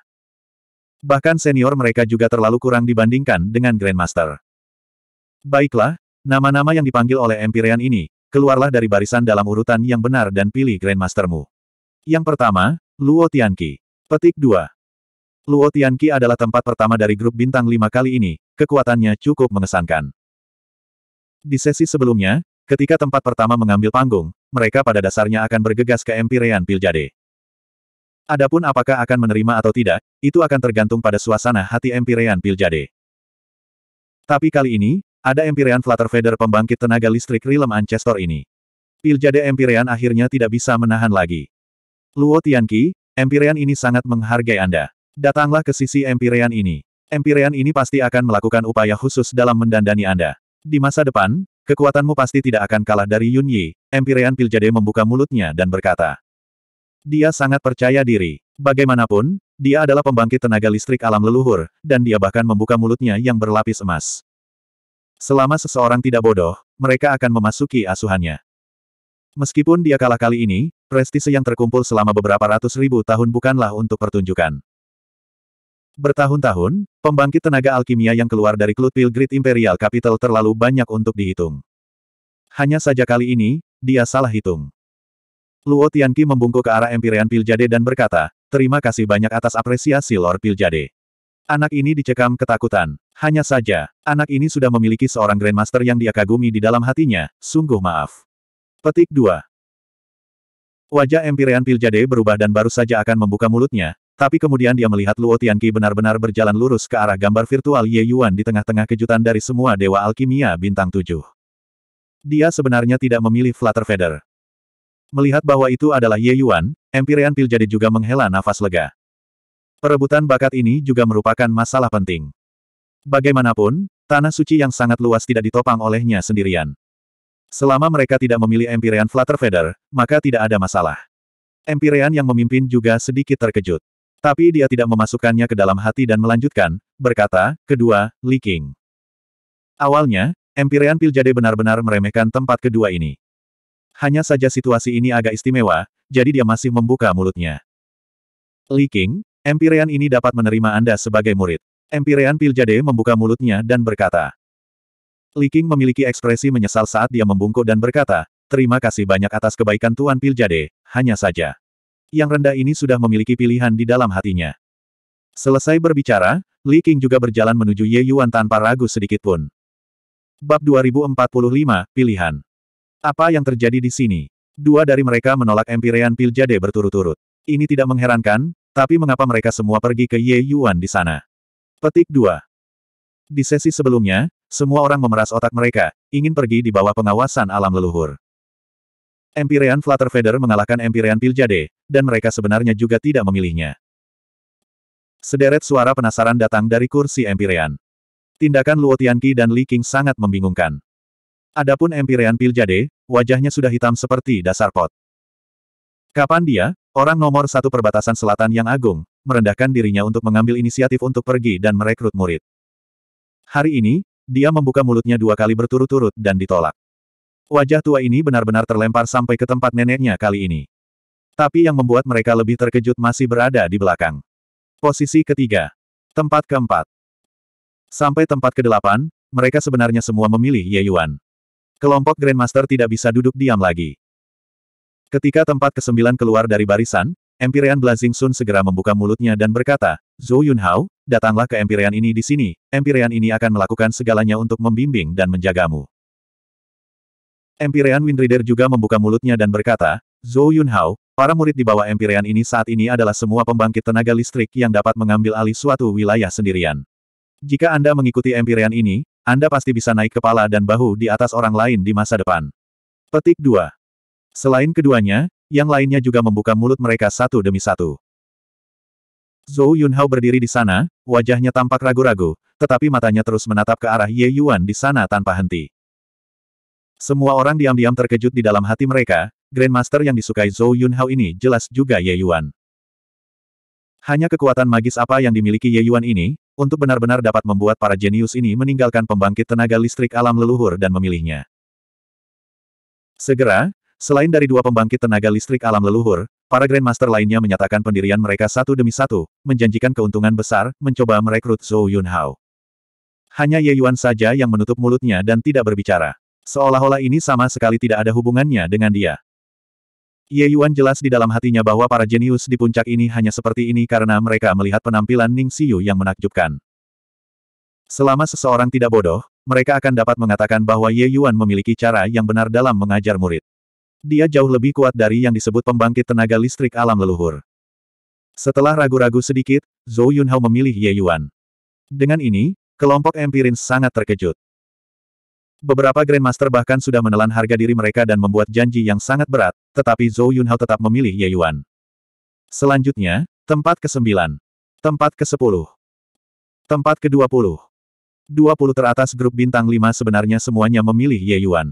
Bahkan senior mereka juga terlalu kurang dibandingkan dengan Grandmaster. Baiklah, nama-nama yang dipanggil oleh Empyrean ini, keluarlah dari barisan dalam urutan yang benar dan pilih Grandmastermu. Yang pertama, Luo Tianqi. Petik 2. Luo Tianqi adalah tempat pertama dari grup bintang lima kali ini, kekuatannya cukup mengesankan. Di sesi sebelumnya, ketika tempat pertama mengambil panggung, mereka pada dasarnya akan bergegas ke Empyrean Piljade. Adapun apakah akan menerima atau tidak, itu akan tergantung pada suasana hati Empyrean Piljade. Tapi kali ini, ada Empyrean Feather pembangkit tenaga listrik Realm Ancestor ini. Piljade Empyrean akhirnya tidak bisa menahan lagi. Luo Tianqi, Empyrean ini sangat menghargai Anda. Datanglah ke sisi Empyrean ini. Empyrean ini pasti akan melakukan upaya khusus dalam mendandani Anda. Di masa depan, kekuatanmu pasti tidak akan kalah dari Yun Yi, Empirean Piljade membuka mulutnya dan berkata. Dia sangat percaya diri. Bagaimanapun, dia adalah pembangkit tenaga listrik alam leluhur, dan dia bahkan membuka mulutnya yang berlapis emas. Selama seseorang tidak bodoh, mereka akan memasuki asuhannya. Meskipun dia kalah kali ini, prestise yang terkumpul selama beberapa ratus ribu tahun bukanlah untuk pertunjukan. Bertahun-tahun, pembangkit tenaga alkimia yang keluar dari Cloudville Grid Imperial Capital terlalu banyak untuk dihitung. Hanya saja kali ini, dia salah hitung. Luo Tianqi membungkuk ke arah Empyrean Piljade dan berkata, terima kasih banyak atas apresiasi Lord Piljade. Anak ini dicekam ketakutan. Hanya saja, anak ini sudah memiliki seorang Grandmaster yang dia kagumi di dalam hatinya, sungguh maaf. Petik 2. Wajah Empyrean Piljade berubah dan baru saja akan membuka mulutnya, tapi kemudian dia melihat Luo Tianqi benar-benar berjalan lurus ke arah gambar virtual Ye Yuan di tengah-tengah kejutan dari semua Dewa Alkimia Bintang tujuh. Dia sebenarnya tidak memilih Flutter Feather. Melihat bahwa itu adalah Ye Yuan, Empyrean jadi juga menghela nafas lega. Perebutan bakat ini juga merupakan masalah penting. Bagaimanapun, tanah suci yang sangat luas tidak ditopang olehnya sendirian. Selama mereka tidak memilih Empyrean Flutter Feather, maka tidak ada masalah. Empyrean yang memimpin juga sedikit terkejut. Tapi dia tidak memasukkannya ke dalam hati dan melanjutkan, berkata, kedua, Li Qing. Awalnya, Empyrean Piljade benar-benar meremehkan tempat kedua ini. Hanya saja situasi ini agak istimewa, jadi dia masih membuka mulutnya. Li Qing, Empyrean ini dapat menerima Anda sebagai murid. Empyrean Piljade membuka mulutnya dan berkata. Li Qing memiliki ekspresi menyesal saat dia membungkuk dan berkata, Terima kasih banyak atas kebaikan Tuan Piljade, hanya saja yang rendah ini sudah memiliki pilihan di dalam hatinya. Selesai berbicara, Li Qing juga berjalan menuju Ye Yuan tanpa ragu sedikit pun. Bab 2045, Pilihan Apa yang terjadi di sini? Dua dari mereka menolak Empirean Pil Jade berturut-turut. Ini tidak mengherankan, tapi mengapa mereka semua pergi ke Ye Yuan di sana? Petik 2 Di sesi sebelumnya, semua orang memeras otak mereka, ingin pergi di bawah pengawasan alam leluhur. Empirean Feather mengalahkan Empirean Piljade, dan mereka sebenarnya juga tidak memilihnya. Sederet suara penasaran datang dari kursi Empirean. Tindakan Luo Tianqi dan Li King sangat membingungkan. Adapun Empirean Piljade, wajahnya sudah hitam seperti dasar pot. Kapan dia, orang nomor satu perbatasan selatan yang agung, merendahkan dirinya untuk mengambil inisiatif untuk pergi dan merekrut murid. Hari ini, dia membuka mulutnya dua kali berturut-turut dan ditolak. Wajah tua ini benar-benar terlempar sampai ke tempat neneknya kali ini. Tapi yang membuat mereka lebih terkejut masih berada di belakang. Posisi ketiga. Tempat keempat. Sampai tempat kedelapan, mereka sebenarnya semua memilih Ye Yuan. Kelompok Grandmaster tidak bisa duduk diam lagi. Ketika tempat kesembilan keluar dari barisan, Empyrean Blazing Sun segera membuka mulutnya dan berkata, Zhou Yunhao, datanglah ke Empyrean ini di sini, Empyrean ini akan melakukan segalanya untuk membimbing dan menjagamu. Empyrean Windrider juga membuka mulutnya dan berkata, Zhou Yunhao, Para murid di bawah Empyrean ini saat ini adalah semua pembangkit tenaga listrik yang dapat mengambil alih suatu wilayah sendirian. Jika Anda mengikuti Empyrean ini, Anda pasti bisa naik kepala dan bahu di atas orang lain di masa depan. Petik 2. Selain keduanya, yang lainnya juga membuka mulut mereka satu demi satu. Zhou Yunhao berdiri di sana, wajahnya tampak ragu-ragu, tetapi matanya terus menatap ke arah Ye Yuan di sana tanpa henti. Semua orang diam-diam terkejut di dalam hati mereka, Grandmaster yang disukai Zhou Yunhao ini jelas juga Ye Yuan. Hanya kekuatan magis apa yang dimiliki Ye Yuan ini, untuk benar-benar dapat membuat para jenius ini meninggalkan pembangkit tenaga listrik alam leluhur dan memilihnya. Segera, selain dari dua pembangkit tenaga listrik alam leluhur, para Grandmaster lainnya menyatakan pendirian mereka satu demi satu, menjanjikan keuntungan besar, mencoba merekrut Zhou Yunhao. Hanya Ye Yuan saja yang menutup mulutnya dan tidak berbicara. Seolah-olah ini sama sekali tidak ada hubungannya dengan dia. Ye Yuan jelas di dalam hatinya bahwa para jenius di puncak ini hanya seperti ini karena mereka melihat penampilan Ning Xiu yang menakjubkan. Selama seseorang tidak bodoh, mereka akan dapat mengatakan bahwa Ye Yuan memiliki cara yang benar dalam mengajar murid. Dia jauh lebih kuat dari yang disebut pembangkit tenaga listrik alam leluhur. Setelah ragu-ragu sedikit, Zhou Yunhao memilih Ye Yuan. Dengan ini, kelompok empirin sangat terkejut. Beberapa Grandmaster bahkan sudah menelan harga diri mereka dan membuat janji yang sangat berat, tetapi Zhou Yunhao tetap memilih Ye Yuan. Selanjutnya, tempat ke-9. Tempat ke-10. Tempat ke-20. 20 teratas grup bintang 5 sebenarnya semuanya memilih Ye Yuan.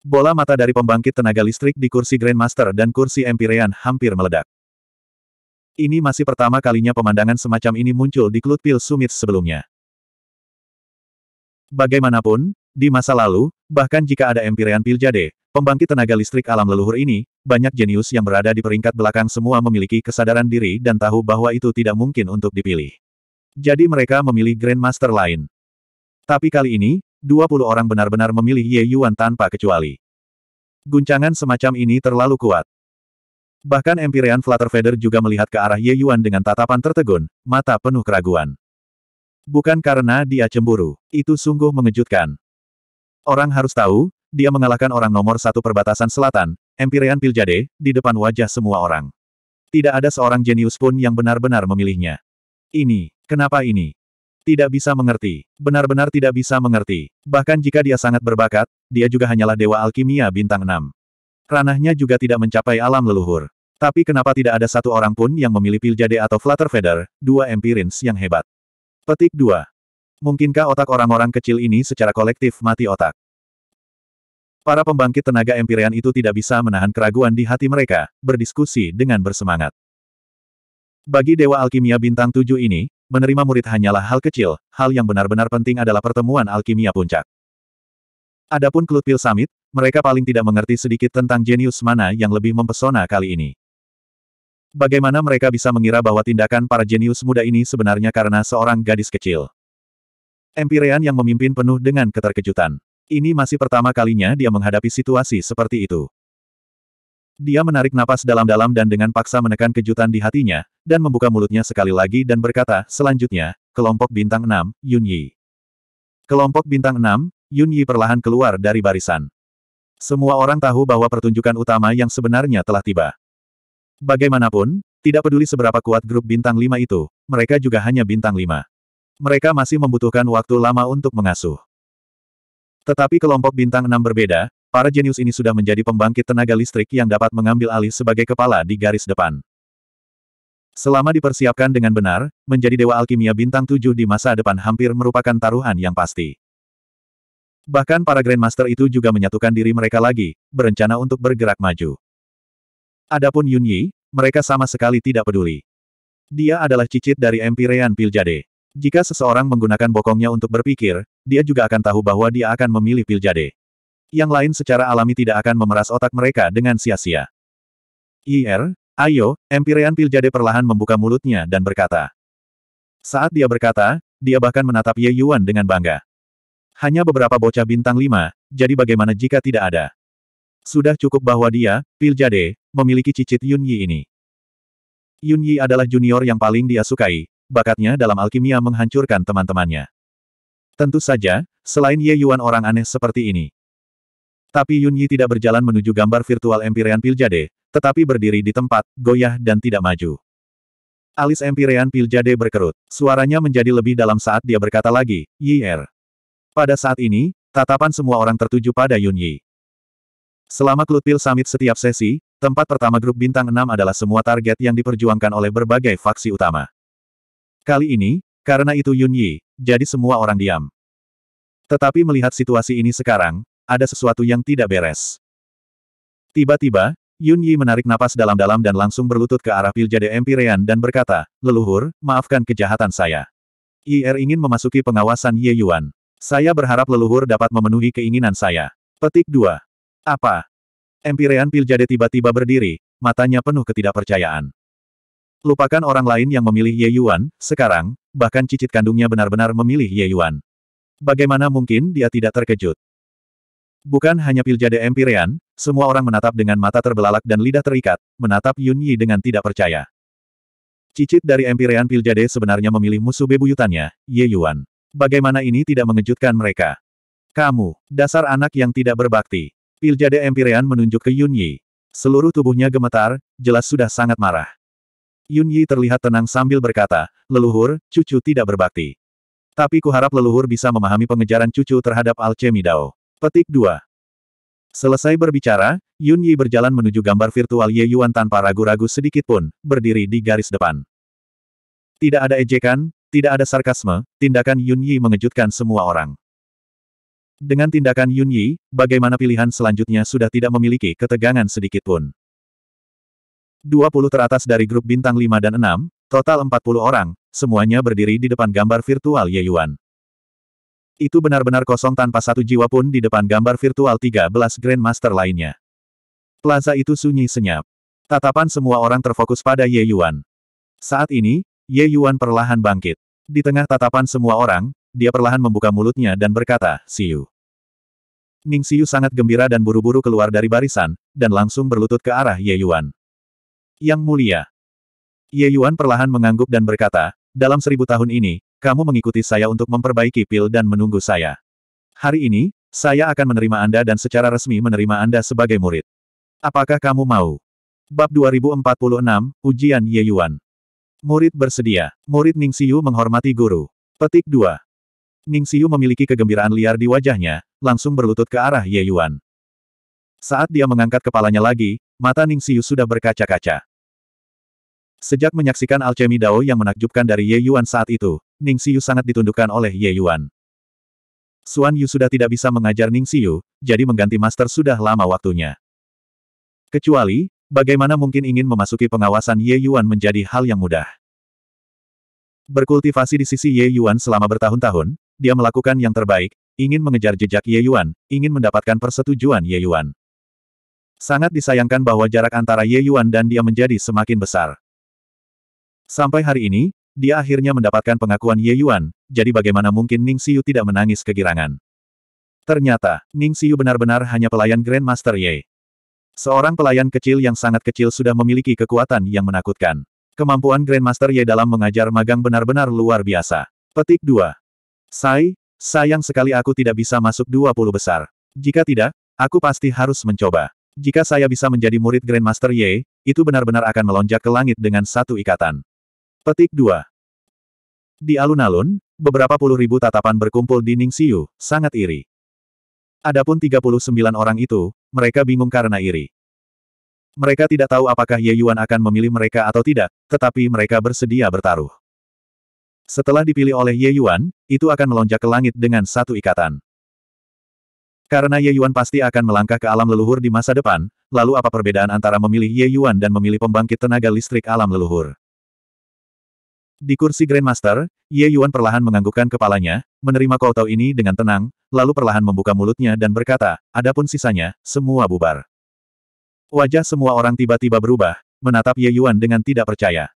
Bola mata dari pembangkit tenaga listrik di kursi Grandmaster dan kursi Empyrean hampir meledak. Ini masih pertama kalinya pemandangan semacam ini muncul di pil Summit sebelumnya. Bagaimanapun, di masa lalu, bahkan jika ada Empyrean Piljade, pembangkit tenaga listrik alam leluhur ini, banyak jenius yang berada di peringkat belakang semua memiliki kesadaran diri dan tahu bahwa itu tidak mungkin untuk dipilih. Jadi mereka memilih Grandmaster lain. Tapi kali ini, 20 orang benar-benar memilih Ye Yuan tanpa kecuali. Guncangan semacam ini terlalu kuat. Bahkan Empyrean Flutterfeather juga melihat ke arah Ye Yuan dengan tatapan tertegun, mata penuh keraguan. Bukan karena dia cemburu, itu sungguh mengejutkan. Orang harus tahu, dia mengalahkan orang nomor satu perbatasan selatan, Empirean Piljade, di depan wajah semua orang. Tidak ada seorang jenius pun yang benar-benar memilihnya. Ini, kenapa ini? Tidak bisa mengerti. Benar-benar tidak bisa mengerti. Bahkan jika dia sangat berbakat, dia juga hanyalah dewa alkimia bintang 6. Ranahnya juga tidak mencapai alam leluhur. Tapi kenapa tidak ada satu orang pun yang memilih Piljade atau Flutterfeather, dua Empirins yang hebat. Petik 2. Mungkinkah otak orang-orang kecil ini secara kolektif mati otak? Para pembangkit tenaga empirian itu tidak bisa menahan keraguan di hati mereka, berdiskusi dengan bersemangat. Bagi Dewa Alkimia Bintang 7 ini, menerima murid hanyalah hal kecil, hal yang benar-benar penting adalah pertemuan alkimia puncak. Adapun Klutpil Summit, mereka paling tidak mengerti sedikit tentang jenius mana yang lebih mempesona kali ini. Bagaimana mereka bisa mengira bahwa tindakan para jenius muda ini sebenarnya karena seorang gadis kecil? Empirean yang memimpin penuh dengan keterkejutan. Ini masih pertama kalinya dia menghadapi situasi seperti itu. Dia menarik napas dalam-dalam dan dengan paksa menekan kejutan di hatinya, dan membuka mulutnya sekali lagi dan berkata, selanjutnya, kelompok bintang 6, Yun Yi. Kelompok bintang 6, Yun Yi perlahan keluar dari barisan. Semua orang tahu bahwa pertunjukan utama yang sebenarnya telah tiba. Bagaimanapun, tidak peduli seberapa kuat grup bintang 5 itu, mereka juga hanya bintang 5. Mereka masih membutuhkan waktu lama untuk mengasuh. Tetapi kelompok bintang enam berbeda, para jenius ini sudah menjadi pembangkit tenaga listrik yang dapat mengambil alih sebagai kepala di garis depan. Selama dipersiapkan dengan benar, menjadi Dewa Alkimia Bintang 7 di masa depan hampir merupakan taruhan yang pasti. Bahkan para Grandmaster itu juga menyatukan diri mereka lagi, berencana untuk bergerak maju. Adapun Yun Yi, mereka sama sekali tidak peduli. Dia adalah cicit dari Empirean Piljade. Jika seseorang menggunakan bokongnya untuk berpikir, dia juga akan tahu bahwa dia akan memilih pil jade. Yang lain secara alami tidak akan memeras otak mereka dengan sia-sia. Ir, ayo, Empirean pil jade perlahan membuka mulutnya dan berkata. Saat dia berkata, dia bahkan menatap Ye Yuan dengan bangga. Hanya beberapa bocah bintang lima, jadi bagaimana jika tidak ada? Sudah cukup bahwa dia, pil jade, memiliki cicit Yun Yi ini. Yun Yi adalah junior yang paling dia sukai, bakatnya dalam alkimia menghancurkan teman-temannya. Tentu saja, selain Ye Yuan orang aneh seperti ini. Tapi Yun Yi tidak berjalan menuju gambar virtual Empyrean Piljade, tetapi berdiri di tempat, goyah dan tidak maju. Alis Empyrean Piljade berkerut. Suaranya menjadi lebih dalam saat dia berkata lagi, Yi Er. Pada saat ini, tatapan semua orang tertuju pada Yun Yi. Selama Klutpil Summit setiap sesi, tempat pertama grup bintang 6 adalah semua target yang diperjuangkan oleh berbagai faksi utama. Kali ini, karena itu Yun Yi, jadi semua orang diam. Tetapi melihat situasi ini sekarang, ada sesuatu yang tidak beres. Tiba-tiba, Yun Yi menarik napas dalam-dalam dan langsung berlutut ke arah Piljade Empirean dan berkata, Leluhur, maafkan kejahatan saya. IR er ingin memasuki pengawasan Ye Yuan. Saya berharap leluhur dapat memenuhi keinginan saya. Petik 2. Apa? Empirean Piljade tiba-tiba berdiri, matanya penuh ketidakpercayaan. Lupakan orang lain yang memilih Ye Yuan, sekarang, bahkan cicit kandungnya benar-benar memilih Ye Yuan. Bagaimana mungkin dia tidak terkejut? Bukan hanya Piljade Empirean, semua orang menatap dengan mata terbelalak dan lidah terikat, menatap Yun Yi dengan tidak percaya. Cicit dari Empirean Piljade sebenarnya memilih musuh bebuyutannya, Ye Yuan. Bagaimana ini tidak mengejutkan mereka? Kamu, dasar anak yang tidak berbakti. Piljade Empirean menunjuk ke Yun Yi. Seluruh tubuhnya gemetar, jelas sudah sangat marah. Yun Yi terlihat tenang sambil berkata, leluhur, cucu tidak berbakti. Tapi kuharap leluhur bisa memahami pengejaran cucu terhadap alchemy Dao. Petik 2. Selesai berbicara, Yun Yi berjalan menuju gambar virtual Ye Yuan tanpa ragu-ragu sedikit pun, berdiri di garis depan. Tidak ada ejekan, tidak ada sarkasme, tindakan Yun Yi mengejutkan semua orang. Dengan tindakan Yun Yi, bagaimana pilihan selanjutnya sudah tidak memiliki ketegangan sedikit pun. 20 teratas dari grup bintang 5 dan 6, total 40 orang, semuanya berdiri di depan gambar virtual Ye Yuan. Itu benar-benar kosong tanpa satu jiwa pun di depan gambar virtual 13 Grandmaster lainnya. Plaza itu sunyi senyap. Tatapan semua orang terfokus pada Ye Yuan. Saat ini, Ye Yuan perlahan bangkit. Di tengah tatapan semua orang, dia perlahan membuka mulutnya dan berkata, Siu. Ning Siu sangat gembira dan buru-buru keluar dari barisan, dan langsung berlutut ke arah Ye Yuan. Yang mulia. Ye Yuan perlahan mengangguk dan berkata, dalam seribu tahun ini, kamu mengikuti saya untuk memperbaiki pil dan menunggu saya. Hari ini, saya akan menerima Anda dan secara resmi menerima Anda sebagai murid. Apakah kamu mau? Bab 2046, Ujian Ye Yuan. Murid bersedia. Murid Ning Xiu menghormati guru. Petik 2. Ning Xiu memiliki kegembiraan liar di wajahnya, langsung berlutut ke arah Ye Yuan. Saat dia mengangkat kepalanya lagi, mata Ning Xiu sudah berkaca-kaca. Sejak menyaksikan alchemy Dao yang menakjubkan dari Ye Yuan saat itu, Ning Xiu sangat ditundukkan oleh Ye Yuan. Suan Yu sudah tidak bisa mengajar Ning Xiu, jadi mengganti master sudah lama waktunya. Kecuali, bagaimana mungkin ingin memasuki pengawasan Ye Yuan menjadi hal yang mudah. Berkultivasi di sisi Ye Yuan selama bertahun-tahun, dia melakukan yang terbaik, ingin mengejar jejak Ye Yuan, ingin mendapatkan persetujuan Ye Yuan. Sangat disayangkan bahwa jarak antara Ye Yuan dan dia menjadi semakin besar. Sampai hari ini, dia akhirnya mendapatkan pengakuan Ye Yuan, jadi bagaimana mungkin Ning Xiu tidak menangis kegirangan. Ternyata, Ning Xiu benar-benar hanya pelayan Grandmaster Ye. Seorang pelayan kecil yang sangat kecil sudah memiliki kekuatan yang menakutkan. Kemampuan Grandmaster Ye dalam mengajar magang benar-benar luar biasa. Petik 2. Sai, sayang sekali aku tidak bisa masuk 20 besar. Jika tidak, aku pasti harus mencoba. Jika saya bisa menjadi murid Grandmaster Ye, itu benar-benar akan melonjak ke langit dengan satu ikatan. Petik 2. Di alun-alun, beberapa puluh ribu tatapan berkumpul di Ningxiu, sangat iri. Adapun 39 orang itu, mereka bingung karena iri. Mereka tidak tahu apakah Ye Yuan akan memilih mereka atau tidak, tetapi mereka bersedia bertaruh. Setelah dipilih oleh Ye Yuan, itu akan melonjak ke langit dengan satu ikatan. Karena Ye Yuan pasti akan melangkah ke alam leluhur di masa depan, lalu apa perbedaan antara memilih Ye Yuan dan memilih pembangkit tenaga listrik alam leluhur? Di kursi Grandmaster, Ye Yuan perlahan menganggukkan kepalanya, menerima kau tahu ini dengan tenang, lalu perlahan membuka mulutnya dan berkata, adapun sisanya, semua bubar. Wajah semua orang tiba-tiba berubah, menatap Ye Yuan dengan tidak percaya.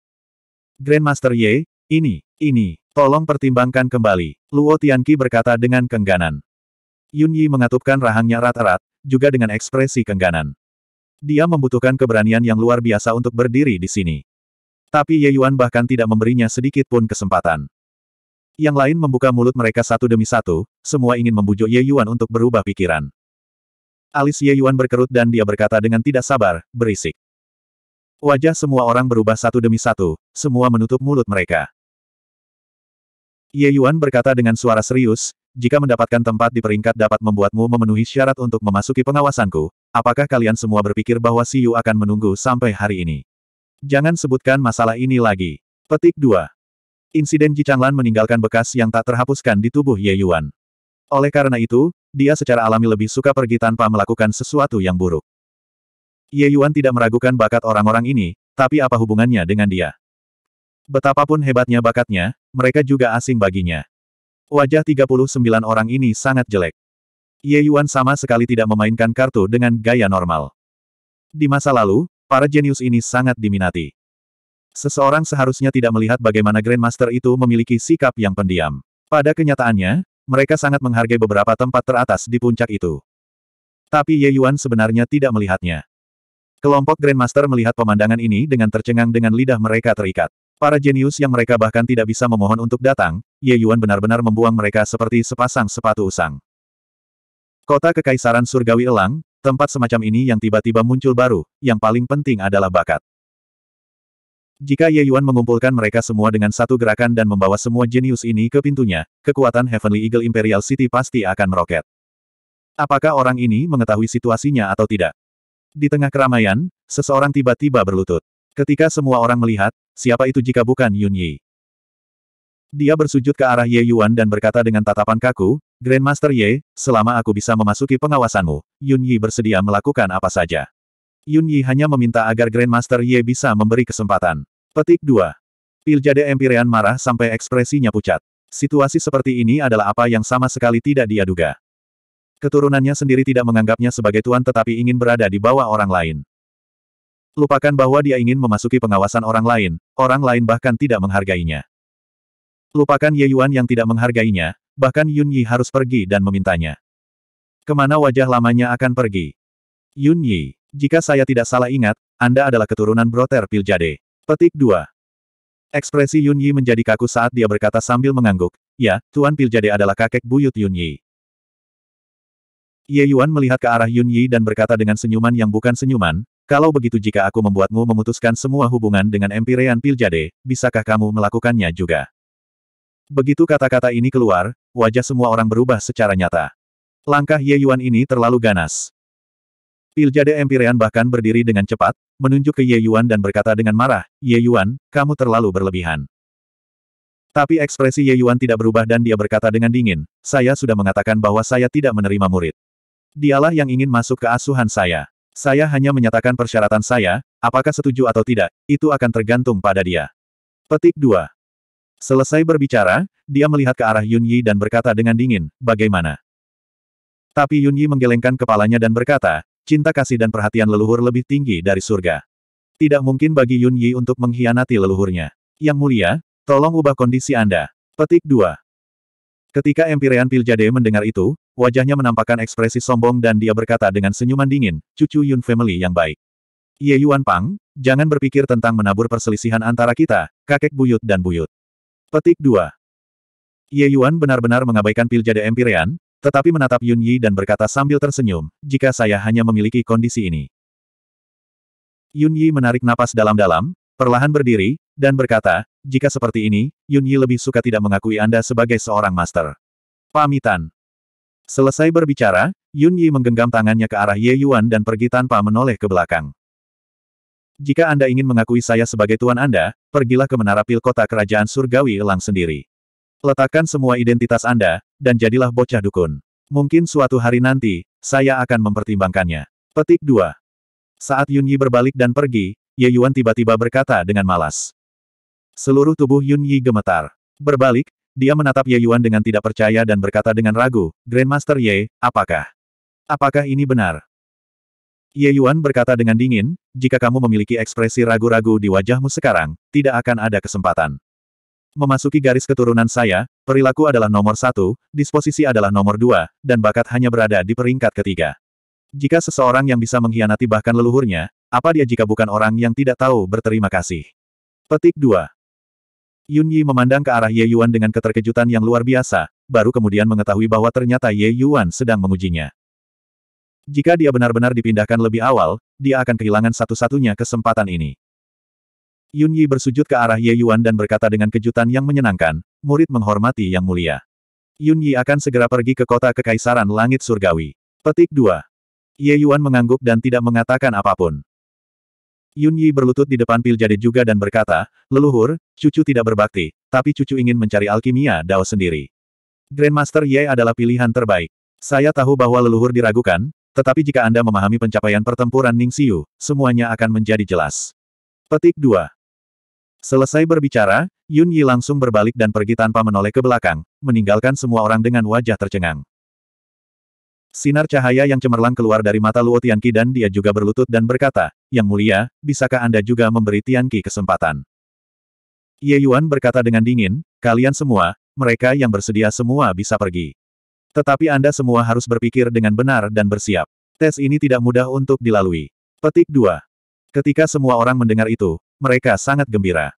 Grandmaster Ye, ini, ini, tolong pertimbangkan kembali, Luo Tianqi berkata dengan kengganan. Yun Yi mengatupkan rahangnya erat-erat, juga dengan ekspresi kengganan. Dia membutuhkan keberanian yang luar biasa untuk berdiri di sini. Tapi Ye Yuan bahkan tidak memberinya sedikit pun kesempatan. Yang lain membuka mulut mereka satu demi satu, semua ingin membujuk Ye Yuan untuk berubah pikiran. Alis Ye Yuan berkerut dan dia berkata dengan tidak sabar, berisik. Wajah semua orang berubah satu demi satu, semua menutup mulut mereka. Ye Yuan berkata dengan suara serius, jika mendapatkan tempat di peringkat dapat membuatmu memenuhi syarat untuk memasuki pengawasanku, apakah kalian semua berpikir bahwa Siu akan menunggu sampai hari ini? Jangan sebutkan masalah ini lagi. Petik 2. Insiden Ji Changlan meninggalkan bekas yang tak terhapuskan di tubuh Ye Yuan. Oleh karena itu, dia secara alami lebih suka pergi tanpa melakukan sesuatu yang buruk. Ye Yuan tidak meragukan bakat orang-orang ini, tapi apa hubungannya dengan dia? Betapapun hebatnya bakatnya, mereka juga asing baginya. Wajah 39 orang ini sangat jelek. Ye Yuan sama sekali tidak memainkan kartu dengan gaya normal. Di masa lalu, para jenius ini sangat diminati. Seseorang seharusnya tidak melihat bagaimana Grandmaster itu memiliki sikap yang pendiam. Pada kenyataannya, mereka sangat menghargai beberapa tempat teratas di puncak itu. Tapi Ye Yuan sebenarnya tidak melihatnya. Kelompok Grandmaster melihat pemandangan ini dengan tercengang dengan lidah mereka terikat. Para jenius yang mereka bahkan tidak bisa memohon untuk datang, Ye Yuan benar-benar membuang mereka seperti sepasang sepatu usang. Kota Kekaisaran Surgawi Elang, tempat semacam ini yang tiba-tiba muncul baru, yang paling penting adalah bakat. Jika Ye Yuan mengumpulkan mereka semua dengan satu gerakan dan membawa semua jenius ini ke pintunya, kekuatan Heavenly Eagle Imperial City pasti akan meroket. Apakah orang ini mengetahui situasinya atau tidak? Di tengah keramaian, seseorang tiba-tiba berlutut. Ketika semua orang melihat, Siapa itu jika bukan Yun Yi? Dia bersujud ke arah Ye Yuan dan berkata dengan tatapan kaku, Grandmaster Ye, selama aku bisa memasuki pengawasanmu, Yun Yi bersedia melakukan apa saja. Yun Yi hanya meminta agar Grandmaster Ye bisa memberi kesempatan. Petik 2. Piljade Empirean marah sampai ekspresinya pucat. Situasi seperti ini adalah apa yang sama sekali tidak dia duga. Keturunannya sendiri tidak menganggapnya sebagai tuan tetapi ingin berada di bawah orang lain. Lupakan bahwa dia ingin memasuki pengawasan orang lain, orang lain bahkan tidak menghargainya. Lupakan Ye Yuan yang tidak menghargainya, bahkan Yun Yi harus pergi dan memintanya. Kemana wajah lamanya akan pergi? Yun Yi, jika saya tidak salah ingat, Anda adalah keturunan Broter Piljade. Petik 2. Ekspresi Yun Yi menjadi kaku saat dia berkata sambil mengangguk, Ya, Tuan Piljade adalah kakek buyut Yun Yi. Ye Yuan melihat ke arah Yun Yi dan berkata dengan senyuman yang bukan senyuman, kalau begitu jika aku membuatmu memutuskan semua hubungan dengan Empirean Piljade, bisakah kamu melakukannya juga? Begitu kata-kata ini keluar, wajah semua orang berubah secara nyata. Langkah Ye Yuan ini terlalu ganas. Piljade Empirean bahkan berdiri dengan cepat, menunjuk ke Ye Yuan dan berkata dengan marah, Ye Yuan, kamu terlalu berlebihan. Tapi ekspresi Ye Yuan tidak berubah dan dia berkata dengan dingin, saya sudah mengatakan bahwa saya tidak menerima murid. Dialah yang ingin masuk ke asuhan saya. Saya hanya menyatakan persyaratan saya, apakah setuju atau tidak, itu akan tergantung pada dia. Petik 2. Selesai berbicara, dia melihat ke arah Yun Yi dan berkata dengan dingin, bagaimana? Tapi Yun Yi menggelengkan kepalanya dan berkata, cinta kasih dan perhatian leluhur lebih tinggi dari surga. Tidak mungkin bagi Yun Yi untuk mengkhianati leluhurnya. Yang mulia, tolong ubah kondisi Anda. Petik 2. Ketika Empirean Piljade mendengar itu, wajahnya menampakkan ekspresi sombong dan dia berkata dengan senyuman dingin, cucu Yun Family yang baik. Ye Yuan Pang, jangan berpikir tentang menabur perselisihan antara kita, kakek buyut dan buyut. Petik 2. Ye Yuan benar-benar mengabaikan Piljade Empirean, tetapi menatap Yun Yi dan berkata sambil tersenyum, jika saya hanya memiliki kondisi ini. Yun Yi menarik napas dalam-dalam, perlahan berdiri, dan berkata, jika seperti ini, Yun Yi lebih suka tidak mengakui Anda sebagai seorang master. Pamitan. Selesai berbicara, Yun Yi menggenggam tangannya ke arah Ye Yuan dan pergi tanpa menoleh ke belakang. Jika Anda ingin mengakui saya sebagai tuan Anda, pergilah ke menara pil kota kerajaan surgawi elang sendiri. Letakkan semua identitas Anda, dan jadilah bocah dukun. Mungkin suatu hari nanti, saya akan mempertimbangkannya. Petik 2. Saat Yun Yi berbalik dan pergi, Ye Yuan tiba-tiba berkata dengan malas. Seluruh tubuh Yun Yi gemetar. Berbalik, dia menatap Ye Yuan dengan tidak percaya dan berkata dengan ragu, Grandmaster Ye, apakah? Apakah ini benar? Ye Yuan berkata dengan dingin, jika kamu memiliki ekspresi ragu-ragu di wajahmu sekarang, tidak akan ada kesempatan. Memasuki garis keturunan saya, perilaku adalah nomor satu, disposisi adalah nomor dua, dan bakat hanya berada di peringkat ketiga. Jika seseorang yang bisa mengkhianati bahkan leluhurnya, apa dia jika bukan orang yang tidak tahu berterima kasih? Petik 2. Yun Yi memandang ke arah Ye Yuan dengan keterkejutan yang luar biasa, baru kemudian mengetahui bahwa ternyata Ye Yuan sedang mengujinya. Jika dia benar-benar dipindahkan lebih awal, dia akan kehilangan satu-satunya kesempatan ini. Yun Yi bersujud ke arah Ye Yuan dan berkata dengan kejutan yang menyenangkan, murid menghormati yang mulia. Yun Yi akan segera pergi ke kota Kekaisaran Langit Surgawi. Petik 2. Ye Yuan mengangguk dan tidak mengatakan apapun. Yun Yi berlutut di depan pil Jadi juga dan berkata, Leluhur, cucu tidak berbakti, tapi cucu ingin mencari alkimia Dao sendiri. Grandmaster Ye adalah pilihan terbaik. Saya tahu bahwa leluhur diragukan, tetapi jika Anda memahami pencapaian pertempuran Ning Xiu, semuanya akan menjadi jelas. Petik 2. Selesai berbicara, Yun Yi langsung berbalik dan pergi tanpa menoleh ke belakang, meninggalkan semua orang dengan wajah tercengang. Sinar cahaya yang cemerlang keluar dari mata Luo Tianqi dan dia juga berlutut dan berkata, Yang mulia, bisakah Anda juga memberi Tianqi kesempatan? Ye Yuan berkata dengan dingin, Kalian semua, mereka yang bersedia semua bisa pergi. Tetapi Anda semua harus berpikir dengan benar dan bersiap. Tes ini tidak mudah untuk dilalui. Petik 2. Ketika semua orang mendengar itu, mereka sangat gembira.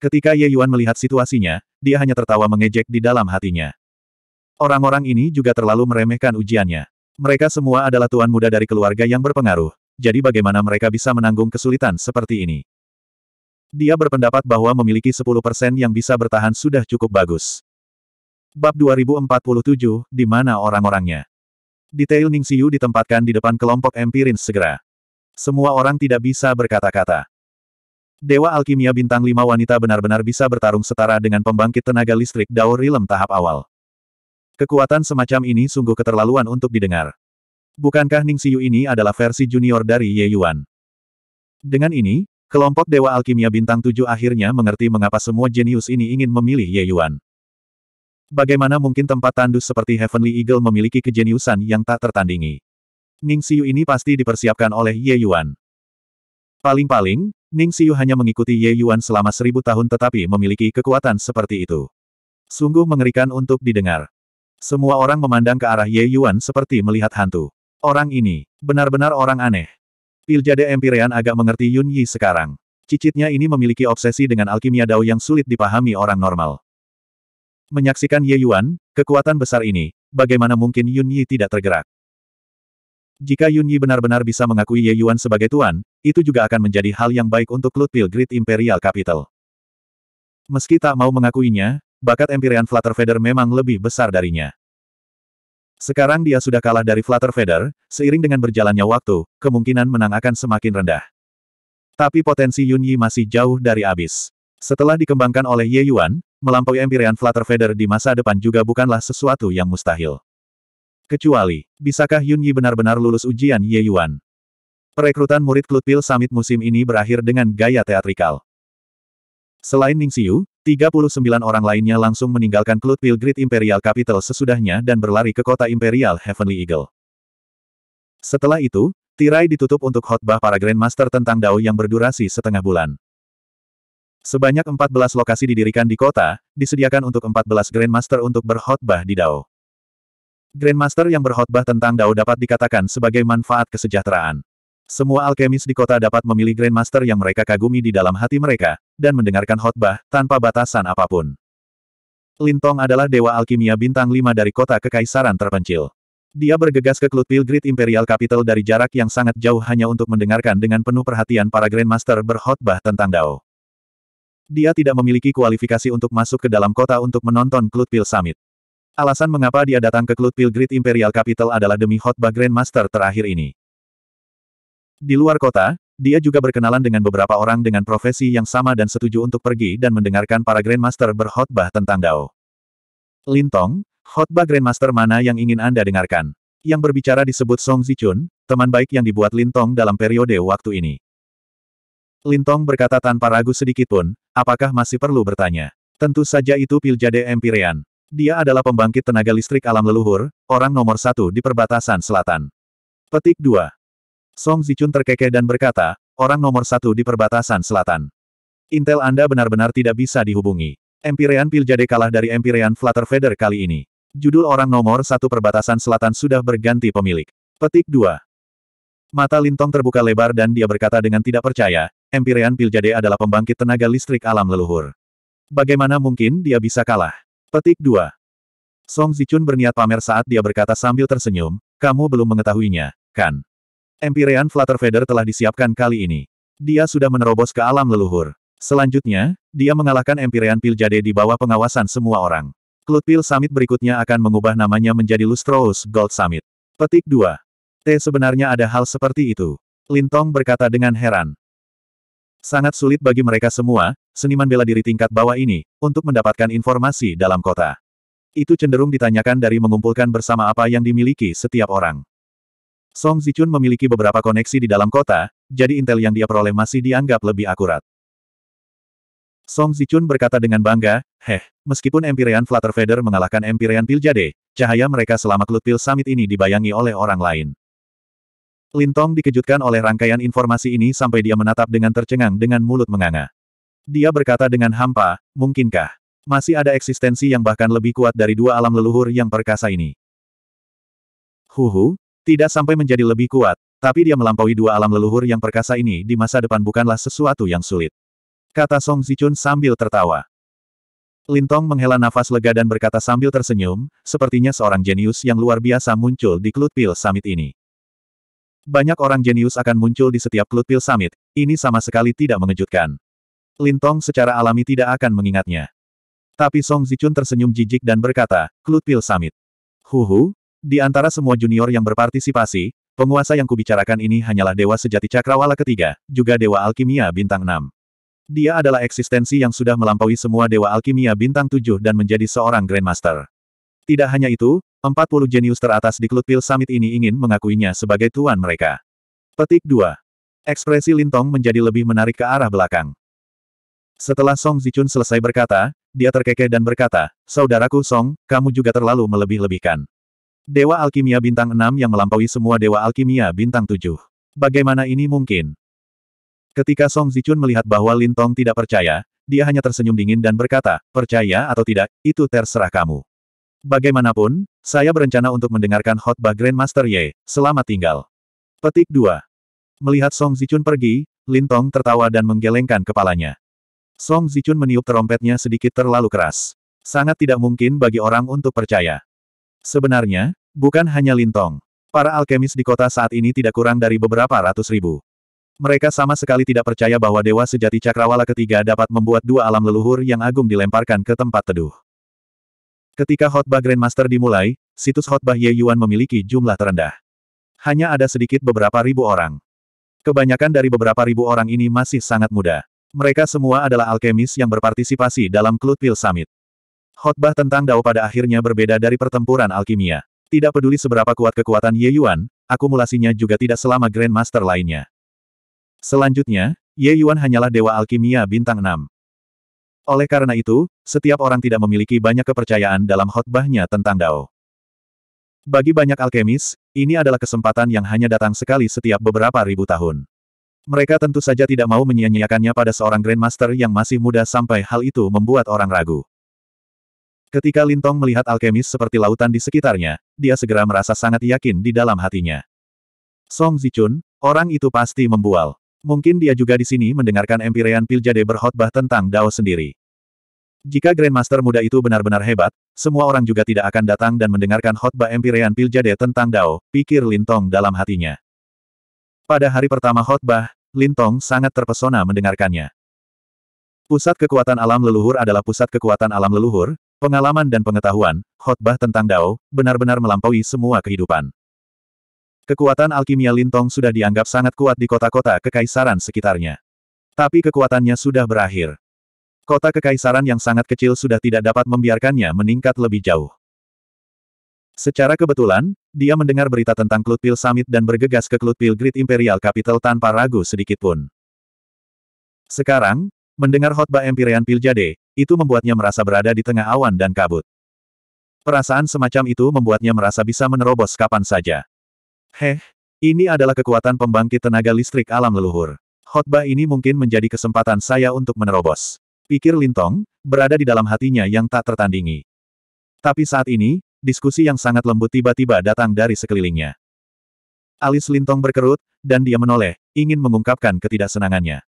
Ketika Ye Yuan melihat situasinya, dia hanya tertawa mengejek di dalam hatinya. Orang-orang ini juga terlalu meremehkan ujiannya. Mereka semua adalah tuan muda dari keluarga yang berpengaruh, jadi bagaimana mereka bisa menanggung kesulitan seperti ini? Dia berpendapat bahwa memiliki 10% yang bisa bertahan sudah cukup bagus. Bab 2047, di mana orang-orangnya? Detail Ningxiu ditempatkan di depan kelompok Empirin segera. Semua orang tidak bisa berkata-kata. Dewa Alkimia Bintang 5 wanita benar-benar bisa bertarung setara dengan pembangkit tenaga listrik Dao Rilem tahap awal. Kekuatan semacam ini sungguh keterlaluan untuk didengar. Bukankah Ning Siyu ini adalah versi junior dari Ye Yuan? Dengan ini, kelompok Dewa Alkimia Bintang 7 akhirnya mengerti mengapa semua jenius ini ingin memilih Ye Yuan. Bagaimana mungkin tempat tandus seperti Heavenly Eagle memiliki kejeniusan yang tak tertandingi? Ning Siyu ini pasti dipersiapkan oleh Ye Yuan. Paling-paling, Ning Siu hanya mengikuti Ye Yuan selama seribu tahun tetapi memiliki kekuatan seperti itu. Sungguh mengerikan untuk didengar. Semua orang memandang ke arah Ye Yuan seperti melihat hantu. Orang ini, benar-benar orang aneh. Piljade Empirean agak mengerti Yun Yi sekarang. Cicitnya ini memiliki obsesi dengan alkimia dao yang sulit dipahami orang normal. Menyaksikan Ye Yuan, kekuatan besar ini, bagaimana mungkin Yun Yi tidak tergerak? Jika Yun Yi benar-benar bisa mengakui Ye Yuan sebagai tuan, itu juga akan menjadi hal yang baik untuk Lutpil Great Imperial Capital. Meski tak mau mengakuinya, bakat Empyrean Feather memang lebih besar darinya. Sekarang dia sudah kalah dari Flutter Feather, seiring dengan berjalannya waktu, kemungkinan menang akan semakin rendah. Tapi potensi Yun Yi masih jauh dari abis. Setelah dikembangkan oleh Ye Yuan, melampaui Empyrean Feather di masa depan juga bukanlah sesuatu yang mustahil. Kecuali, bisakah Yun Yi benar-benar lulus ujian Ye Yuan? Perekrutan murid Klutpil Pil Summit musim ini berakhir dengan gaya teatrikal. Selain Ningxiu, 39 orang lainnya langsung meninggalkan Klut Pilgrid Imperial Capital sesudahnya dan berlari ke kota Imperial Heavenly Eagle. Setelah itu, tirai ditutup untuk khotbah para Grandmaster tentang Dao yang berdurasi setengah bulan. Sebanyak 14 lokasi didirikan di kota, disediakan untuk 14 Grandmaster untuk berkhotbah di Dao. Grandmaster yang berkhotbah tentang Dao dapat dikatakan sebagai manfaat kesejahteraan. Semua alkemis di kota dapat memilih Grandmaster yang mereka kagumi di dalam hati mereka, dan mendengarkan khotbah, tanpa batasan apapun. Lintong adalah dewa alkimia bintang 5 dari kota kekaisaran terpencil. Dia bergegas ke Klut Pilgrid Imperial Capital dari jarak yang sangat jauh hanya untuk mendengarkan dengan penuh perhatian para Grandmaster berkhotbah tentang Dao. Dia tidak memiliki kualifikasi untuk masuk ke dalam kota untuk menonton Pil Summit. Alasan mengapa dia datang ke Klut Pilgrid Imperial Capital adalah demi khotbah Grandmaster terakhir ini. Di luar kota, dia juga berkenalan dengan beberapa orang dengan profesi yang sama dan setuju untuk pergi dan mendengarkan para Grandmaster berkhotbah tentang Dao. Lintong, khotbah Grandmaster mana yang ingin Anda dengarkan? Yang berbicara disebut Song Zichun, teman baik yang dibuat Lintong dalam periode waktu ini. Lintong berkata tanpa ragu sedikitpun, apakah masih perlu bertanya? Tentu saja itu Piljade Empyrean. Dia adalah pembangkit tenaga listrik alam leluhur, orang nomor satu di perbatasan selatan. Petik 2. Song Zichun terkekeh dan berkata, orang nomor satu di perbatasan selatan. Intel Anda benar-benar tidak bisa dihubungi. Empirean Piljade kalah dari Flutter Feather kali ini. Judul orang nomor satu perbatasan selatan sudah berganti pemilik. Petik 2. Mata Lintong terbuka lebar dan dia berkata dengan tidak percaya, Empirean Piljade adalah pembangkit tenaga listrik alam leluhur. Bagaimana mungkin dia bisa kalah? Petik 2. Song Zichun berniat pamer saat dia berkata sambil tersenyum, kamu belum mengetahuinya, kan? Empyrean Flutter Feather telah disiapkan kali ini. Dia sudah menerobos ke alam leluhur. Selanjutnya, dia mengalahkan Empyrean Piljade di bawah pengawasan semua orang. Klutpil Summit berikutnya akan mengubah namanya menjadi Lustrous Gold Summit. Petik 2. T sebenarnya ada hal seperti itu. Lintong berkata dengan heran. Sangat sulit bagi mereka semua, seniman bela diri tingkat bawah ini, untuk mendapatkan informasi dalam kota. Itu cenderung ditanyakan dari mengumpulkan bersama apa yang dimiliki setiap orang. Song Zichun memiliki beberapa koneksi di dalam kota, jadi intel yang dia peroleh masih dianggap lebih akurat. Song Zichun berkata dengan bangga, Heh, meskipun Empyrean Flutter Feather mengalahkan Empyrean Piljade, cahaya mereka selama Klutpil Summit ini dibayangi oleh orang lain. Lintong dikejutkan oleh rangkaian informasi ini sampai dia menatap dengan tercengang dengan mulut menganga. Dia berkata dengan hampa, mungkinkah? Masih ada eksistensi yang bahkan lebih kuat dari dua alam leluhur yang perkasa ini. Huhu, tidak sampai menjadi lebih kuat, tapi dia melampaui dua alam leluhur yang perkasa ini di masa depan bukanlah sesuatu yang sulit. Kata Song Zichun sambil tertawa. Lintong menghela nafas lega dan berkata sambil tersenyum, sepertinya seorang jenius yang luar biasa muncul di Klut pil Summit ini. Banyak orang jenius akan muncul di setiap Klut pil Summit, ini sama sekali tidak mengejutkan. Lintong secara alami tidak akan mengingatnya. Tapi Song Zichun tersenyum jijik dan berkata, "Klut Klutpil Summit. Huhu, di antara semua junior yang berpartisipasi, penguasa yang kubicarakan ini hanyalah Dewa Sejati Cakrawala ketiga, juga Dewa Alkimia Bintang 6. Dia adalah eksistensi yang sudah melampaui semua Dewa Alkimia Bintang 7 dan menjadi seorang Grandmaster. Tidak hanya itu, 40 jenius teratas di Klutpil Summit ini ingin mengakuinya sebagai tuan mereka. Petik 2. Ekspresi Lintong menjadi lebih menarik ke arah belakang. Setelah Song Zichun selesai berkata, dia terkekeh dan berkata, Saudaraku Song, kamu juga terlalu melebih-lebihkan. Dewa Alkimia Bintang 6 yang melampaui semua Dewa Alkimia Bintang 7. Bagaimana ini mungkin? Ketika Song Zichun melihat bahwa Lin Tong tidak percaya, dia hanya tersenyum dingin dan berkata, percaya atau tidak, itu terserah kamu. Bagaimanapun, saya berencana untuk mendengarkan khotbah Grandmaster Ye, selamat tinggal. Petik 2. Melihat Song Zichun pergi, Lin Tong tertawa dan menggelengkan kepalanya. Song Zichun meniup terompetnya sedikit terlalu keras. Sangat tidak mungkin bagi orang untuk percaya. Sebenarnya, bukan hanya Lintong. Para alkemis di kota saat ini tidak kurang dari beberapa ratus ribu. Mereka sama sekali tidak percaya bahwa Dewa Sejati Cakrawala ketiga dapat membuat dua alam leluhur yang agung dilemparkan ke tempat teduh. Ketika khotbah Grandmaster dimulai, situs khotbah Ye Yuan memiliki jumlah terendah. Hanya ada sedikit beberapa ribu orang. Kebanyakan dari beberapa ribu orang ini masih sangat muda. Mereka semua adalah alkemis yang berpartisipasi dalam Klutpil Summit. Khotbah tentang Dao pada akhirnya berbeda dari pertempuran alkimia. Tidak peduli seberapa kuat kekuatan Ye Yuan, akumulasinya juga tidak selama Grandmaster lainnya. Selanjutnya, Ye Yuan hanyalah dewa alkimia bintang 6. Oleh karena itu, setiap orang tidak memiliki banyak kepercayaan dalam khotbahnya tentang Dao. Bagi banyak alkemis, ini adalah kesempatan yang hanya datang sekali setiap beberapa ribu tahun. Mereka tentu saja tidak mau menyia-nyiakannya pada seorang Grandmaster yang masih muda sampai hal itu membuat orang ragu. Ketika Lintong melihat alkemis seperti lautan di sekitarnya, dia segera merasa sangat yakin di dalam hatinya. Song Zichun, orang itu pasti membual. Mungkin dia juga di sini mendengarkan Empyrean Piljade berkhotbah tentang Dao sendiri. Jika Grandmaster muda itu benar-benar hebat, semua orang juga tidak akan datang dan mendengarkan khotbah Empyrean Piljade tentang Dao, pikir Lintong dalam hatinya. Pada hari pertama khotbah, Lintong sangat terpesona mendengarkannya. Pusat kekuatan alam leluhur adalah pusat kekuatan alam leluhur, Pengalaman dan pengetahuan, khotbah tentang Dao, benar-benar melampaui semua kehidupan. Kekuatan alkimia Lintong sudah dianggap sangat kuat di kota-kota kekaisaran sekitarnya. Tapi kekuatannya sudah berakhir. Kota kekaisaran yang sangat kecil sudah tidak dapat membiarkannya meningkat lebih jauh. Secara kebetulan, dia mendengar berita tentang Klutpil Summit dan bergegas ke Klutpil Great Imperial Capital tanpa ragu sedikitpun. Sekarang, mendengar khotbah Empyrean Piljade, itu membuatnya merasa berada di tengah awan dan kabut. Perasaan semacam itu membuatnya merasa bisa menerobos kapan saja. Heh, ini adalah kekuatan pembangkit tenaga listrik alam leluhur. Khotbah ini mungkin menjadi kesempatan saya untuk menerobos. Pikir Lintong, berada di dalam hatinya yang tak tertandingi. Tapi saat ini, diskusi yang sangat lembut tiba-tiba datang dari sekelilingnya. Alis Lintong berkerut, dan dia menoleh, ingin mengungkapkan ketidaksenangannya.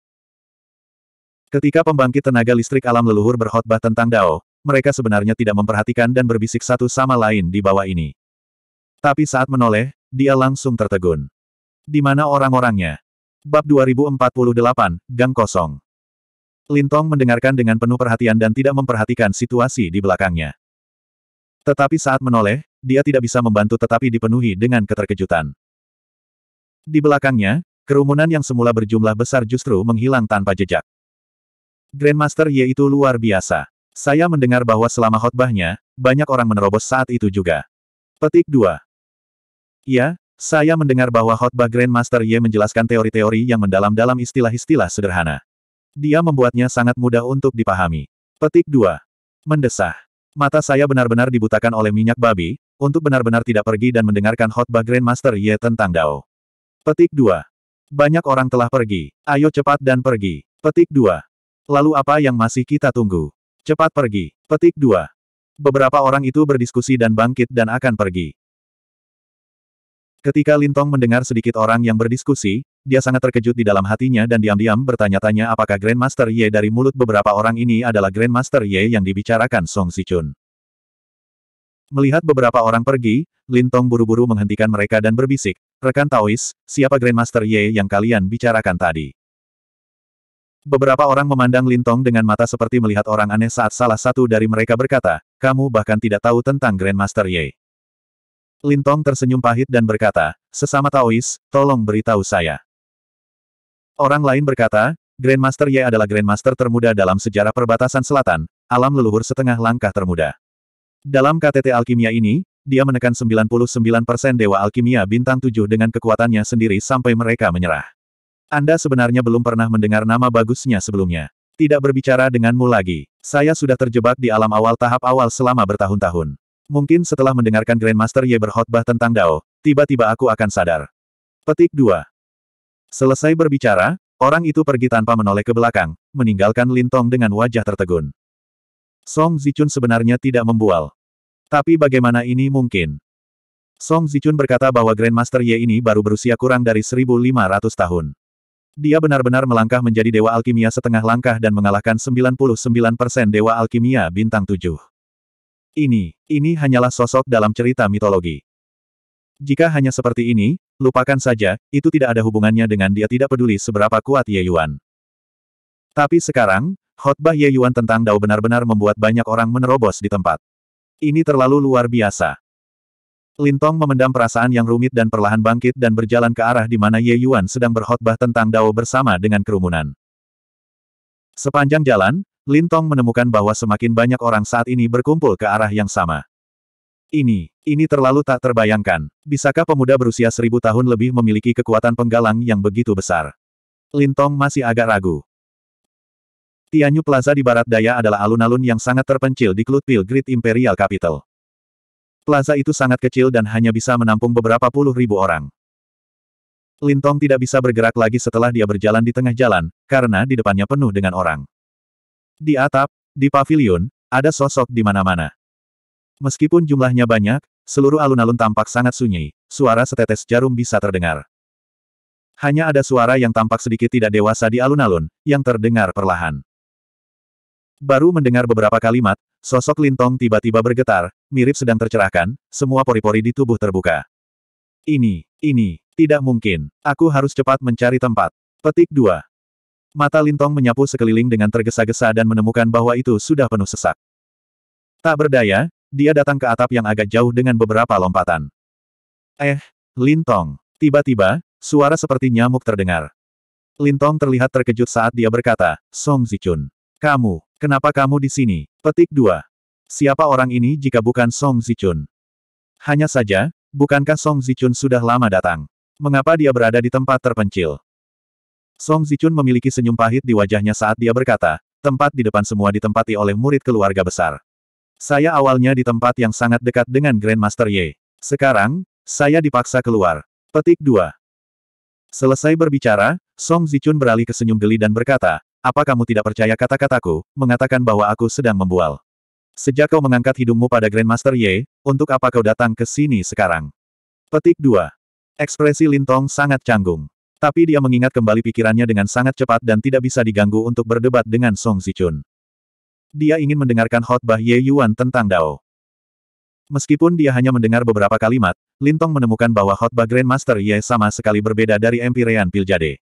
Ketika pembangkit tenaga listrik alam leluhur berkhotbah tentang Dao, mereka sebenarnya tidak memperhatikan dan berbisik satu sama lain di bawah ini. Tapi saat menoleh, dia langsung tertegun. Di mana orang-orangnya? Bab 2048, Gang Kosong. Lintong mendengarkan dengan penuh perhatian dan tidak memperhatikan situasi di belakangnya. Tetapi saat menoleh, dia tidak bisa membantu tetapi dipenuhi dengan keterkejutan. Di belakangnya, Kerumunan yang semula berjumlah besar justru menghilang tanpa jejak. Grandmaster Ye itu luar biasa. Saya mendengar bahwa selama khotbahnya, banyak orang menerobos saat itu juga. Petik 2. Ya, saya mendengar bahwa khotbah Grandmaster Ye menjelaskan teori-teori yang mendalam dalam istilah-istilah sederhana. Dia membuatnya sangat mudah untuk dipahami. Petik 2. Mendesah. Mata saya benar-benar dibutakan oleh minyak babi, untuk benar-benar tidak pergi dan mendengarkan khotbah Grandmaster Ye tentang Dao. Petik 2. Banyak orang telah pergi. Ayo cepat dan pergi. Petik 2. Lalu apa yang masih kita tunggu? Cepat pergi. Petik 2. Beberapa orang itu berdiskusi dan bangkit dan akan pergi. Ketika Lintong mendengar sedikit orang yang berdiskusi, dia sangat terkejut di dalam hatinya dan diam-diam bertanya-tanya apakah Grandmaster Ye dari mulut beberapa orang ini adalah Grandmaster Ye yang dibicarakan Song Sichun. Melihat beberapa orang pergi, Lintong buru-buru menghentikan mereka dan berbisik, Rekan Taois, siapa Grandmaster Ye yang kalian bicarakan tadi? Beberapa orang memandang Lintong dengan mata seperti melihat orang aneh saat salah satu dari mereka berkata, kamu bahkan tidak tahu tentang Grandmaster Ye. Lintong tersenyum pahit dan berkata, sesama Taois, tolong beritahu saya. Orang lain berkata, Grandmaster Ye adalah Grandmaster termuda dalam sejarah perbatasan selatan, alam leluhur setengah langkah termuda. Dalam KTT Alkimia ini, dia menekan 99% Dewa Alkimia bintang 7 dengan kekuatannya sendiri sampai mereka menyerah. Anda sebenarnya belum pernah mendengar nama bagusnya sebelumnya. Tidak berbicara denganmu lagi. Saya sudah terjebak di alam awal tahap awal selama bertahun-tahun. Mungkin setelah mendengarkan Grandmaster Ye berkhotbah tentang Dao, tiba-tiba aku akan sadar. Petik 2. Selesai berbicara, orang itu pergi tanpa menoleh ke belakang, meninggalkan Lintong dengan wajah tertegun. Song Zichun sebenarnya tidak membual. Tapi bagaimana ini mungkin? Song Zichun berkata bahwa Grandmaster Ye ini baru berusia kurang dari 1500 tahun. Dia benar-benar melangkah menjadi Dewa Alkimia setengah langkah dan mengalahkan 99% Dewa Alkimia bintang 7. Ini, ini hanyalah sosok dalam cerita mitologi. Jika hanya seperti ini, lupakan saja, itu tidak ada hubungannya dengan dia tidak peduli seberapa kuat Ye Yuan. Tapi sekarang, khotbah Ye Yuan tentang Dao benar-benar membuat banyak orang menerobos di tempat. Ini terlalu luar biasa. Lintong memendam perasaan yang rumit dan perlahan bangkit dan berjalan ke arah di mana Ye Yuan sedang berkhotbah tentang Dao bersama dengan kerumunan. Sepanjang jalan, Lintong menemukan bahwa semakin banyak orang saat ini berkumpul ke arah yang sama. Ini, ini terlalu tak terbayangkan. Bisakah pemuda berusia seribu tahun lebih memiliki kekuatan penggalang yang begitu besar? Lintong masih agak ragu. Tianyu Plaza di barat daya adalah alun-alun yang sangat terpencil di Klutpil Great Imperial Capital. Plaza itu sangat kecil dan hanya bisa menampung beberapa puluh ribu orang. Lintong tidak bisa bergerak lagi setelah dia berjalan di tengah jalan, karena di depannya penuh dengan orang. Di atap, di pavilion, ada sosok di mana-mana. Meskipun jumlahnya banyak, seluruh alun-alun tampak sangat sunyi, suara setetes jarum bisa terdengar. Hanya ada suara yang tampak sedikit tidak dewasa di alun-alun, yang terdengar perlahan. Baru mendengar beberapa kalimat, sosok Lintong tiba-tiba bergetar, mirip sedang tercerahkan, semua pori-pori di tubuh terbuka. Ini, ini, tidak mungkin. Aku harus cepat mencari tempat. Petik 2. Mata Lintong menyapu sekeliling dengan tergesa-gesa dan menemukan bahwa itu sudah penuh sesak. Tak berdaya, dia datang ke atap yang agak jauh dengan beberapa lompatan. Eh, Lintong. Tiba-tiba, suara seperti nyamuk terdengar. Lintong terlihat terkejut saat dia berkata, Song Zichun. Kamu, kenapa kamu di sini? Petik 2. Siapa orang ini jika bukan Song Zichun? Hanya saja, bukankah Song Zichun sudah lama datang? Mengapa dia berada di tempat terpencil? Song Zichun memiliki senyum pahit di wajahnya saat dia berkata, tempat di depan semua ditempati oleh murid keluarga besar. Saya awalnya di tempat yang sangat dekat dengan Grandmaster Ye. Sekarang, saya dipaksa keluar. Petik 2. Selesai berbicara, Song Zichun beralih ke senyum geli dan berkata, apa kamu tidak percaya kata-kataku, mengatakan bahwa aku sedang membual? Sejak kau mengangkat hidungmu pada Grandmaster Ye, untuk apa kau datang ke sini sekarang? Petik 2. Ekspresi Lintong sangat canggung. Tapi dia mengingat kembali pikirannya dengan sangat cepat dan tidak bisa diganggu untuk berdebat dengan Song Zichun. Dia ingin mendengarkan khotbah Ye Yuan tentang Dao. Meskipun dia hanya mendengar beberapa kalimat, Lintong menemukan bahwa khotbah Grandmaster Ye sama sekali berbeda dari Empyrean Piljade.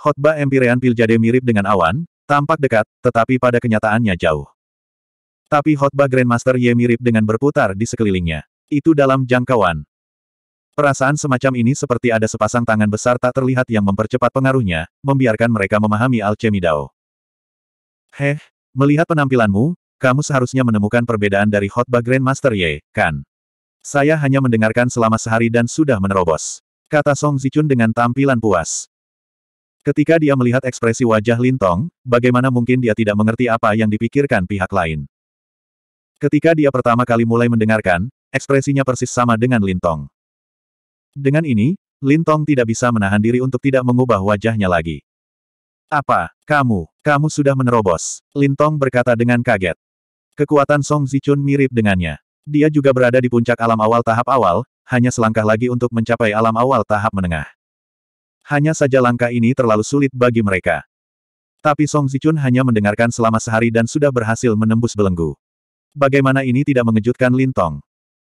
Khotbah Empirean Piljade mirip dengan awan, tampak dekat, tetapi pada kenyataannya jauh. Tapi khotbah Grandmaster Ye mirip dengan berputar di sekelilingnya. Itu dalam jangkauan. Perasaan semacam ini seperti ada sepasang tangan besar tak terlihat yang mempercepat pengaruhnya, membiarkan mereka memahami alchemy Dao. Heh, melihat penampilanmu, kamu seharusnya menemukan perbedaan dari khotbah Grandmaster Ye, kan? Saya hanya mendengarkan selama sehari dan sudah menerobos. Kata Song Zichun dengan tampilan puas. Ketika dia melihat ekspresi wajah Lintong, bagaimana mungkin dia tidak mengerti apa yang dipikirkan pihak lain. Ketika dia pertama kali mulai mendengarkan, ekspresinya persis sama dengan Lintong. Dengan ini, Lintong tidak bisa menahan diri untuk tidak mengubah wajahnya lagi. Apa, kamu, kamu sudah menerobos? Lintong berkata dengan kaget. Kekuatan Song Zichun mirip dengannya. Dia juga berada di puncak alam awal tahap awal, hanya selangkah lagi untuk mencapai alam awal tahap menengah hanya saja langkah ini terlalu sulit bagi mereka. Tapi Song Zichun hanya mendengarkan selama sehari dan sudah berhasil menembus belenggu. Bagaimana ini tidak mengejutkan Lintong?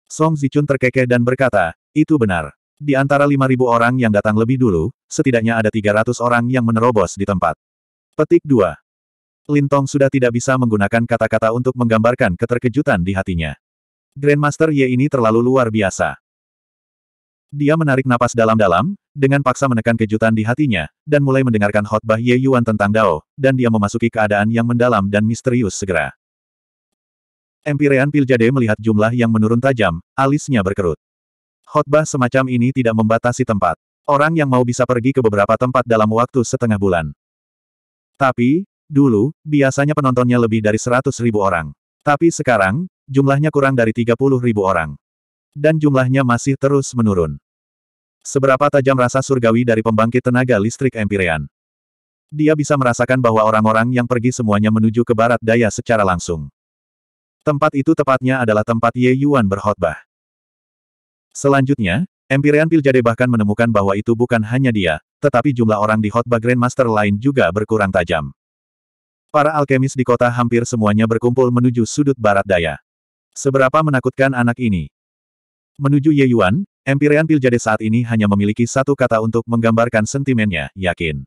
Song Zichun terkekeh dan berkata, itu benar. Di antara 5.000 orang yang datang lebih dulu, setidaknya ada 300 orang yang menerobos di tempat. Petik 2. Lintong sudah tidak bisa menggunakan kata-kata untuk menggambarkan keterkejutan di hatinya. Grandmaster Ye ini terlalu luar biasa. Dia menarik napas dalam-dalam, dengan paksa menekan kejutan di hatinya, dan mulai mendengarkan khotbah Ye Yuan tentang Dao, dan dia memasuki keadaan yang mendalam dan misterius segera. Empirean Piljade melihat jumlah yang menurun tajam, alisnya berkerut. Khotbah semacam ini tidak membatasi tempat. Orang yang mau bisa pergi ke beberapa tempat dalam waktu setengah bulan. Tapi, dulu, biasanya penontonnya lebih dari 100 ribu orang. Tapi sekarang, jumlahnya kurang dari 30 ribu orang. Dan jumlahnya masih terus menurun. Seberapa tajam rasa surgawi dari pembangkit tenaga listrik Empirean. Dia bisa merasakan bahwa orang-orang yang pergi semuanya menuju ke barat daya secara langsung. Tempat itu tepatnya adalah tempat Ye Yuan berkhotbah. Selanjutnya, Empirean Piljade bahkan menemukan bahwa itu bukan hanya dia, tetapi jumlah orang di khotbah Grandmaster lain juga berkurang tajam. Para alkemis di kota hampir semuanya berkumpul menuju sudut barat daya. Seberapa menakutkan anak ini? Menuju Ye Yuan, Empirean Piljade saat ini hanya memiliki satu kata untuk menggambarkan sentimennya, yakin.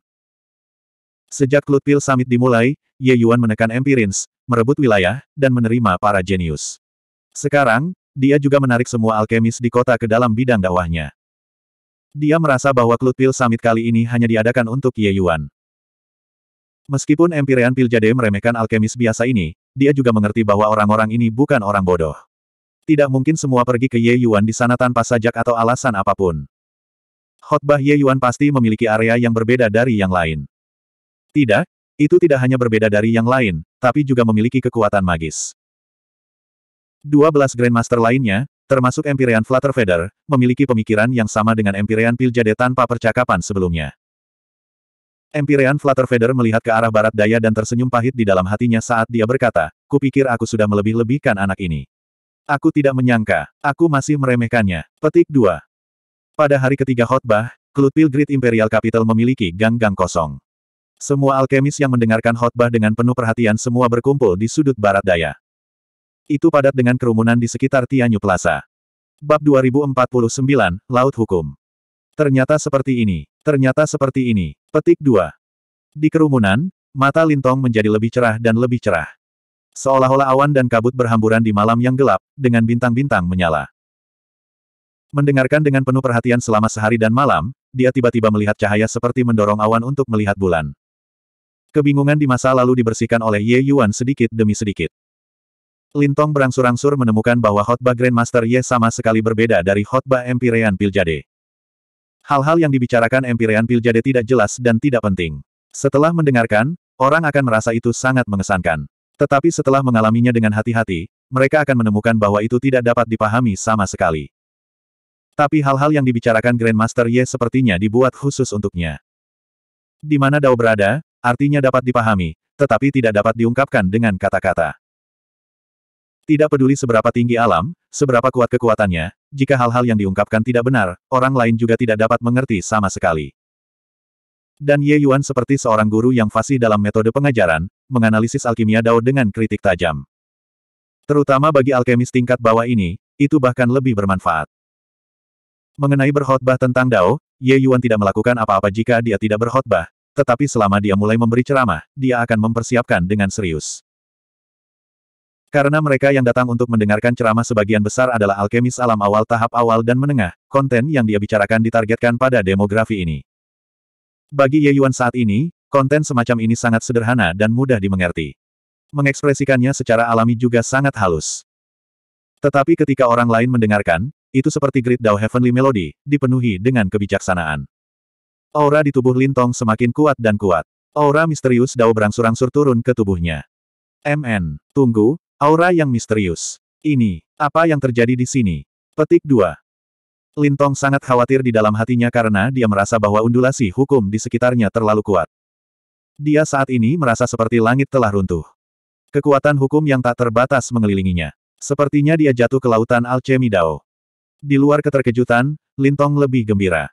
Sejak Pil Summit dimulai, Ye Yuan menekan Empirins, merebut wilayah, dan menerima para jenius. Sekarang, dia juga menarik semua alkemis di kota ke dalam bidang dakwahnya. Dia merasa bahwa Pil Summit kali ini hanya diadakan untuk Ye Yuan. Meskipun Empirean Piljade meremehkan alkemis biasa ini, dia juga mengerti bahwa orang-orang ini bukan orang bodoh. Tidak mungkin semua pergi ke Ye Yuan di sana tanpa sajak atau alasan apapun. Khotbah Ye Yuan pasti memiliki area yang berbeda dari yang lain. Tidak, itu tidak hanya berbeda dari yang lain, tapi juga memiliki kekuatan magis. 12 Grandmaster lainnya, termasuk Empyrean Flutterfeather, memiliki pemikiran yang sama dengan Empyrean Piljade tanpa percakapan sebelumnya. Empyrean Flutterfeather melihat ke arah barat daya dan tersenyum pahit di dalam hatinya saat dia berkata, kupikir aku sudah melebih-lebihkan anak ini. Aku tidak menyangka, aku masih meremehkannya. Petik 2. Pada hari ketiga khotbah, Klut Pilgrid Imperial Capital memiliki gang-gang kosong. Semua alkemis yang mendengarkan khotbah dengan penuh perhatian semua berkumpul di sudut barat daya. Itu padat dengan kerumunan di sekitar Tianyu Plaza. Bab 2049, Laut Hukum. Ternyata seperti ini, ternyata seperti ini. Petik 2. Di kerumunan, mata Lintong menjadi lebih cerah dan lebih cerah. Seolah-olah awan dan kabut berhamburan di malam yang gelap, dengan bintang-bintang menyala. Mendengarkan dengan penuh perhatian selama sehari dan malam, dia tiba-tiba melihat cahaya seperti mendorong awan untuk melihat bulan. Kebingungan di masa lalu dibersihkan oleh Ye Yuan sedikit demi sedikit. Lintong berangsur-angsur menemukan bahwa khotbah Grandmaster Ye sama sekali berbeda dari khotbah Empirean Piljade. Hal-hal yang dibicarakan Empirean Piljade tidak jelas dan tidak penting. Setelah mendengarkan, orang akan merasa itu sangat mengesankan. Tetapi setelah mengalaminya dengan hati-hati, mereka akan menemukan bahwa itu tidak dapat dipahami sama sekali. Tapi hal-hal yang dibicarakan Grandmaster Ye sepertinya dibuat khusus untuknya. Di mana Dao berada, artinya dapat dipahami, tetapi tidak dapat diungkapkan dengan kata-kata. Tidak peduli seberapa tinggi alam, seberapa kuat kekuatannya, jika hal-hal yang diungkapkan tidak benar, orang lain juga tidak dapat mengerti sama sekali. Dan Ye Yuan seperti seorang guru yang fasih dalam metode pengajaran, menganalisis alkimia Dao dengan kritik tajam. Terutama bagi alkemis tingkat bawah ini, itu bahkan lebih bermanfaat. Mengenai berkhotbah tentang Dao, Ye Yuan tidak melakukan apa-apa jika dia tidak berkhotbah, tetapi selama dia mulai memberi ceramah, dia akan mempersiapkan dengan serius. Karena mereka yang datang untuk mendengarkan ceramah sebagian besar adalah alkemis alam awal tahap awal dan menengah, konten yang dia bicarakan ditargetkan pada demografi ini. Bagi Ye Yuan saat ini, Konten semacam ini sangat sederhana dan mudah dimengerti. Mengekspresikannya secara alami juga sangat halus. Tetapi ketika orang lain mendengarkan, itu seperti Great Dao Heavenly Melody, dipenuhi dengan kebijaksanaan. Aura di tubuh Lintong semakin kuat dan kuat. Aura misterius Dao berangsur-angsur turun ke tubuhnya. MN, tunggu, aura yang misterius. Ini, apa yang terjadi di sini? Petik 2. Lintong sangat khawatir di dalam hatinya karena dia merasa bahwa undulasi hukum di sekitarnya terlalu kuat. Dia saat ini merasa seperti langit telah runtuh. Kekuatan hukum yang tak terbatas mengelilinginya. Sepertinya dia jatuh ke lautan alchemy Dao. Di luar keterkejutan, Lintong lebih gembira.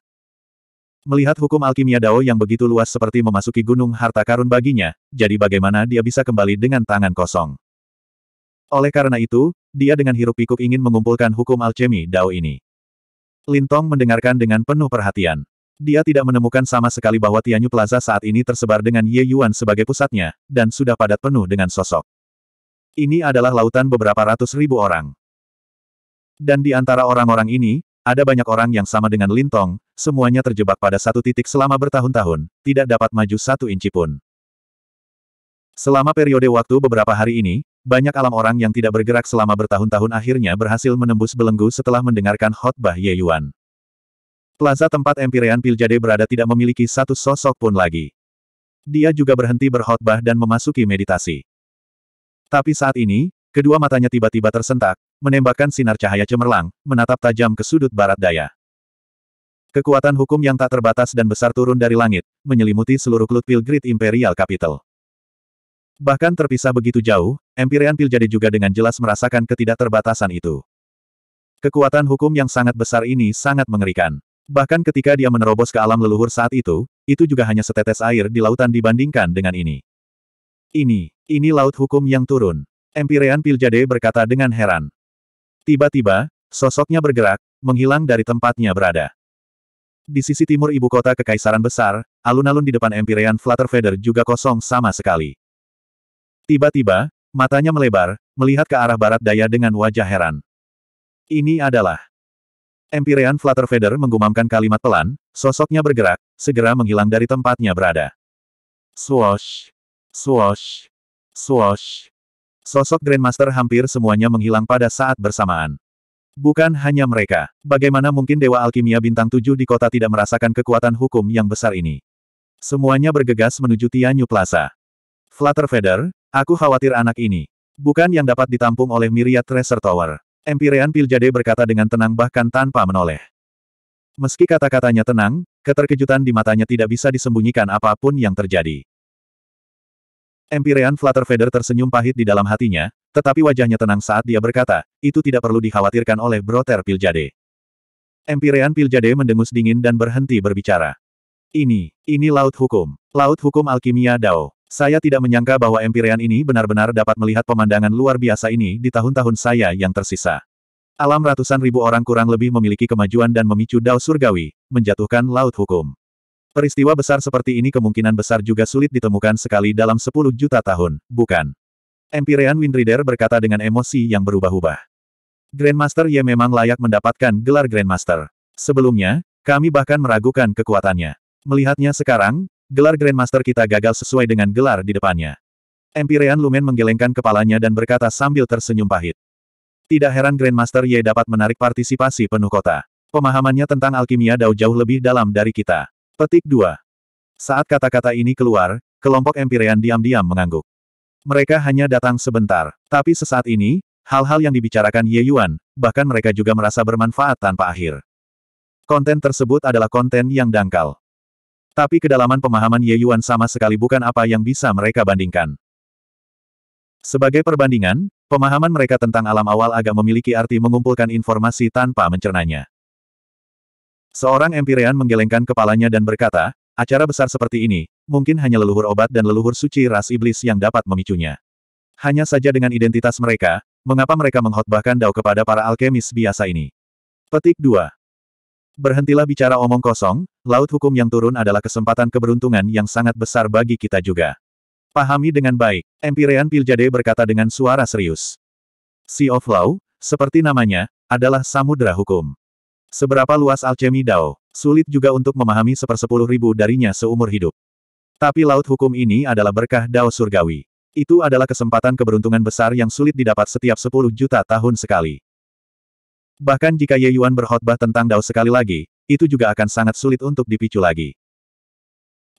Melihat hukum alkimia Dao yang begitu luas seperti memasuki gunung harta karun baginya, jadi bagaimana dia bisa kembali dengan tangan kosong. Oleh karena itu, dia dengan hirup pikuk ingin mengumpulkan hukum alchemy Dao ini. Lintong mendengarkan dengan penuh perhatian. Dia tidak menemukan sama sekali bahwa Tianyu Plaza saat ini tersebar dengan Ye Yuan sebagai pusatnya, dan sudah padat penuh dengan sosok. Ini adalah lautan beberapa ratus ribu orang. Dan di antara orang-orang ini, ada banyak orang yang sama dengan Lintong, semuanya terjebak pada satu titik selama bertahun-tahun, tidak dapat maju satu inci pun. Selama periode waktu beberapa hari ini, banyak alam orang yang tidak bergerak selama bertahun-tahun akhirnya berhasil menembus belenggu setelah mendengarkan khotbah Ye Yuan. Plaza tempat Empyrean Piljade berada tidak memiliki satu sosok pun lagi. Dia juga berhenti berkhotbah dan memasuki meditasi. Tapi saat ini, kedua matanya tiba-tiba tersentak, menembakkan sinar cahaya cemerlang, menatap tajam ke sudut barat daya. Kekuatan hukum yang tak terbatas dan besar turun dari langit, menyelimuti seluruh klut Pilgrid Imperial Capital. Bahkan terpisah begitu jauh, Empyrean Piljade juga dengan jelas merasakan ketidakterbatasan itu. Kekuatan hukum yang sangat besar ini sangat mengerikan. Bahkan ketika dia menerobos ke alam leluhur saat itu, itu juga hanya setetes air di lautan dibandingkan dengan ini. Ini, ini laut hukum yang turun. Empirean Piljade berkata dengan heran. Tiba-tiba, sosoknya bergerak, menghilang dari tempatnya berada. Di sisi timur ibu kota Kekaisaran Besar, alun-alun di depan Empirean Flutterfeather juga kosong sama sekali. Tiba-tiba, matanya melebar, melihat ke arah barat daya dengan wajah heran. Ini adalah Empirean Feather menggumamkan kalimat pelan, sosoknya bergerak, segera menghilang dari tempatnya berada. Swash! Swash! Swash! Sosok Grandmaster hampir semuanya menghilang pada saat bersamaan. Bukan hanya mereka. Bagaimana mungkin Dewa Alkimia Bintang 7 di kota tidak merasakan kekuatan hukum yang besar ini? Semuanya bergegas menuju Tianyu Plaza. Feather, aku khawatir anak ini. Bukan yang dapat ditampung oleh Myriad Treasure Tower. Empirean Piljade berkata dengan tenang bahkan tanpa menoleh. Meski kata-katanya tenang, keterkejutan di matanya tidak bisa disembunyikan apapun yang terjadi. Empirean Flutterfeder tersenyum pahit di dalam hatinya, tetapi wajahnya tenang saat dia berkata, itu tidak perlu dikhawatirkan oleh Broter Piljade. Empirean Piljade mendengus dingin dan berhenti berbicara. Ini, ini Laut Hukum. Laut Hukum Alkimia Dao. Saya tidak menyangka bahwa Empyrean ini benar-benar dapat melihat pemandangan luar biasa ini di tahun-tahun saya yang tersisa. Alam ratusan ribu orang kurang lebih memiliki kemajuan dan memicu dao surgawi, menjatuhkan laut hukum. Peristiwa besar seperti ini kemungkinan besar juga sulit ditemukan sekali dalam 10 juta tahun, bukan? Empyrean Windrider berkata dengan emosi yang berubah-ubah. Grandmaster Ye memang layak mendapatkan gelar Grandmaster. Sebelumnya, kami bahkan meragukan kekuatannya. Melihatnya sekarang, Gelar Grandmaster kita gagal sesuai dengan gelar di depannya. Empirean Lumen menggelengkan kepalanya dan berkata sambil tersenyum pahit. Tidak heran Grandmaster Ye dapat menarik partisipasi penuh kota. Pemahamannya tentang alkimia Dao jauh lebih dalam dari kita. Petik 2. Saat kata-kata ini keluar, kelompok Empirean diam-diam mengangguk. Mereka hanya datang sebentar, tapi sesaat ini, hal-hal yang dibicarakan Ye Yuan, bahkan mereka juga merasa bermanfaat tanpa akhir. Konten tersebut adalah konten yang dangkal. Tapi kedalaman pemahaman Ye Yuan sama sekali bukan apa yang bisa mereka bandingkan. Sebagai perbandingan, pemahaman mereka tentang alam awal agak memiliki arti mengumpulkan informasi tanpa mencernanya. Seorang Empirean menggelengkan kepalanya dan berkata, acara besar seperti ini, mungkin hanya leluhur obat dan leluhur suci ras iblis yang dapat memicunya. Hanya saja dengan identitas mereka, mengapa mereka menghotbahkan dao kepada para alkemis biasa ini? Petik 2. Berhentilah bicara omong kosong, laut hukum yang turun adalah kesempatan keberuntungan yang sangat besar bagi kita juga. Pahami dengan baik, Empirean Piljade berkata dengan suara serius. Sea of Law, seperti namanya, adalah samudera hukum. Seberapa luas alchemy Dao, sulit juga untuk memahami sepersepuluh ribu darinya seumur hidup. Tapi laut hukum ini adalah berkah Dao surgawi. Itu adalah kesempatan keberuntungan besar yang sulit didapat setiap sepuluh juta tahun sekali. Bahkan jika Ye Yuan berkhotbah tentang Dao sekali lagi, itu juga akan sangat sulit untuk dipicu lagi.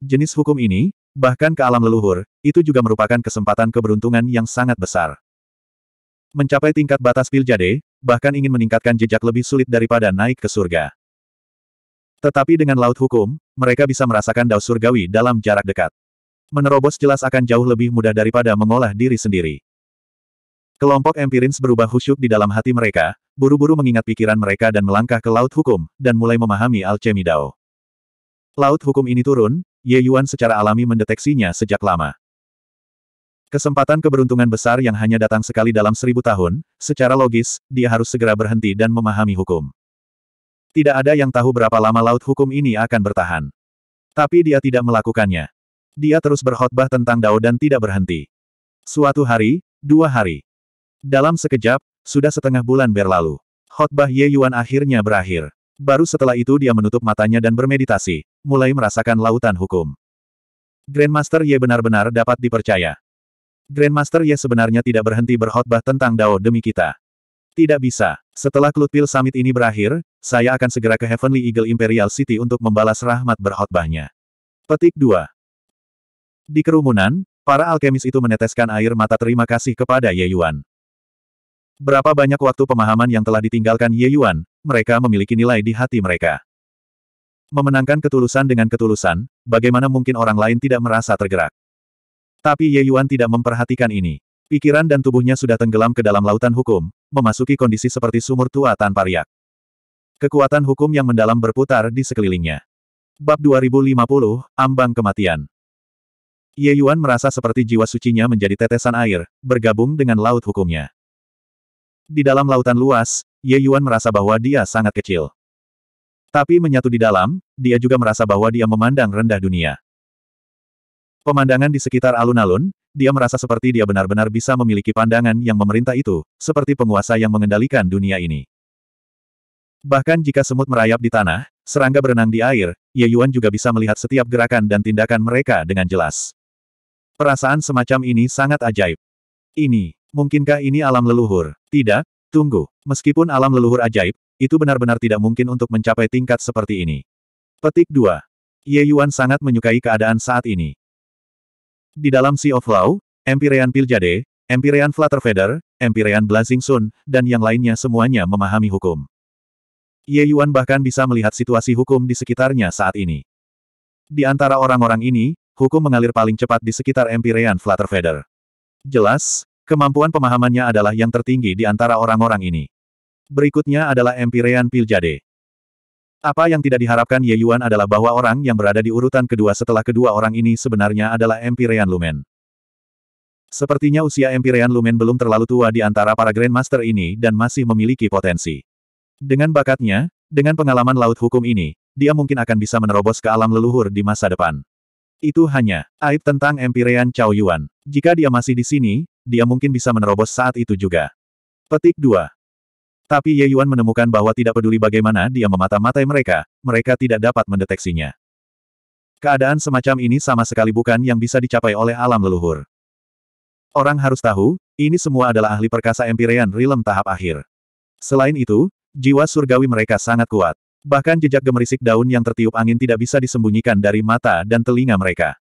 Jenis hukum ini, bahkan ke alam leluhur, itu juga merupakan kesempatan keberuntungan yang sangat besar. Mencapai tingkat batas piljade, bahkan ingin meningkatkan jejak lebih sulit daripada naik ke surga. Tetapi dengan laut hukum, mereka bisa merasakan dao surgawi dalam jarak dekat. Menerobos jelas akan jauh lebih mudah daripada mengolah diri sendiri. Kelompok empirins berubah khusyuk di dalam hati mereka, buru-buru mengingat pikiran mereka dan melangkah ke Laut Hukum, dan mulai memahami alchemy Dao. Laut Hukum ini turun, Ye Yuan secara alami mendeteksinya sejak lama. Kesempatan keberuntungan besar yang hanya datang sekali dalam seribu tahun, secara logis, dia harus segera berhenti dan memahami hukum. Tidak ada yang tahu berapa lama Laut Hukum ini akan bertahan. Tapi dia tidak melakukannya. Dia terus berkhotbah tentang Dao dan tidak berhenti. Suatu hari, dua hari. Dalam sekejap, sudah setengah bulan berlalu. Khotbah Ye Yuan akhirnya berakhir. Baru setelah itu dia menutup matanya dan bermeditasi, mulai merasakan lautan hukum. Grandmaster Ye benar-benar dapat dipercaya. Grandmaster Ye sebenarnya tidak berhenti berkhotbah tentang Dao demi kita. Tidak bisa. Setelah Klutpil Summit ini berakhir, saya akan segera ke Heavenly Eagle Imperial City untuk membalas rahmat berkhotbahnya. Petik 2. Di kerumunan, para alkemis itu meneteskan air mata terima kasih kepada Ye Yuan. Berapa banyak waktu pemahaman yang telah ditinggalkan Ye Yuan, mereka memiliki nilai di hati mereka. Memenangkan ketulusan dengan ketulusan, bagaimana mungkin orang lain tidak merasa tergerak. Tapi Ye Yuan tidak memperhatikan ini. Pikiran dan tubuhnya sudah tenggelam ke dalam lautan hukum, memasuki kondisi seperti sumur tua tanpa riak. Kekuatan hukum yang mendalam berputar di sekelilingnya. Bab 2050, Ambang Kematian Ye Yuan merasa seperti jiwa sucinya menjadi tetesan air, bergabung dengan laut hukumnya. Di dalam lautan luas, Ye Yuan merasa bahwa dia sangat kecil. Tapi menyatu di dalam, dia juga merasa bahwa dia memandang rendah dunia. Pemandangan di sekitar alun-alun, dia merasa seperti dia benar-benar bisa memiliki pandangan yang memerintah itu, seperti penguasa yang mengendalikan dunia ini. Bahkan jika semut merayap di tanah, serangga berenang di air, Ye Yuan juga bisa melihat setiap gerakan dan tindakan mereka dengan jelas. Perasaan semacam ini sangat ajaib. Ini Mungkinkah ini alam leluhur? Tidak, tunggu. Meskipun alam leluhur ajaib, itu benar-benar tidak mungkin untuk mencapai tingkat seperti ini. Petik 2. Ye Yuan sangat menyukai keadaan saat ini. Di dalam Sea of Law, Empyrean Piljade, Empyrean Feather, Empyrean Blazing Sun, dan yang lainnya semuanya memahami hukum. Ye Yuan bahkan bisa melihat situasi hukum di sekitarnya saat ini. Di antara orang-orang ini, hukum mengalir paling cepat di sekitar Empyrean Feather. Jelas, Kemampuan pemahamannya adalah yang tertinggi di antara orang-orang ini. Berikutnya adalah Empyrean Piljade. Apa yang tidak diharapkan Ye Yuan adalah bahwa orang yang berada di urutan kedua setelah kedua orang ini sebenarnya adalah Empyrean Lumen. Sepertinya usia Empyrean Lumen belum terlalu tua di antara para Grandmaster ini dan masih memiliki potensi. Dengan bakatnya, dengan pengalaman laut hukum ini, dia mungkin akan bisa menerobos ke alam leluhur di masa depan. Itu hanya aib tentang Empyrean Chao Yuan. Jika dia masih di sini, dia mungkin bisa menerobos saat itu juga. Petik 2. Tapi Ye Yuan menemukan bahwa tidak peduli bagaimana dia memata-matai mereka, mereka tidak dapat mendeteksinya. Keadaan semacam ini sama sekali bukan yang bisa dicapai oleh alam leluhur. Orang harus tahu, ini semua adalah ahli perkasa Empyrean rilem tahap akhir. Selain itu, jiwa surgawi mereka sangat kuat. Bahkan jejak gemerisik daun yang tertiup angin tidak bisa disembunyikan dari mata dan telinga mereka.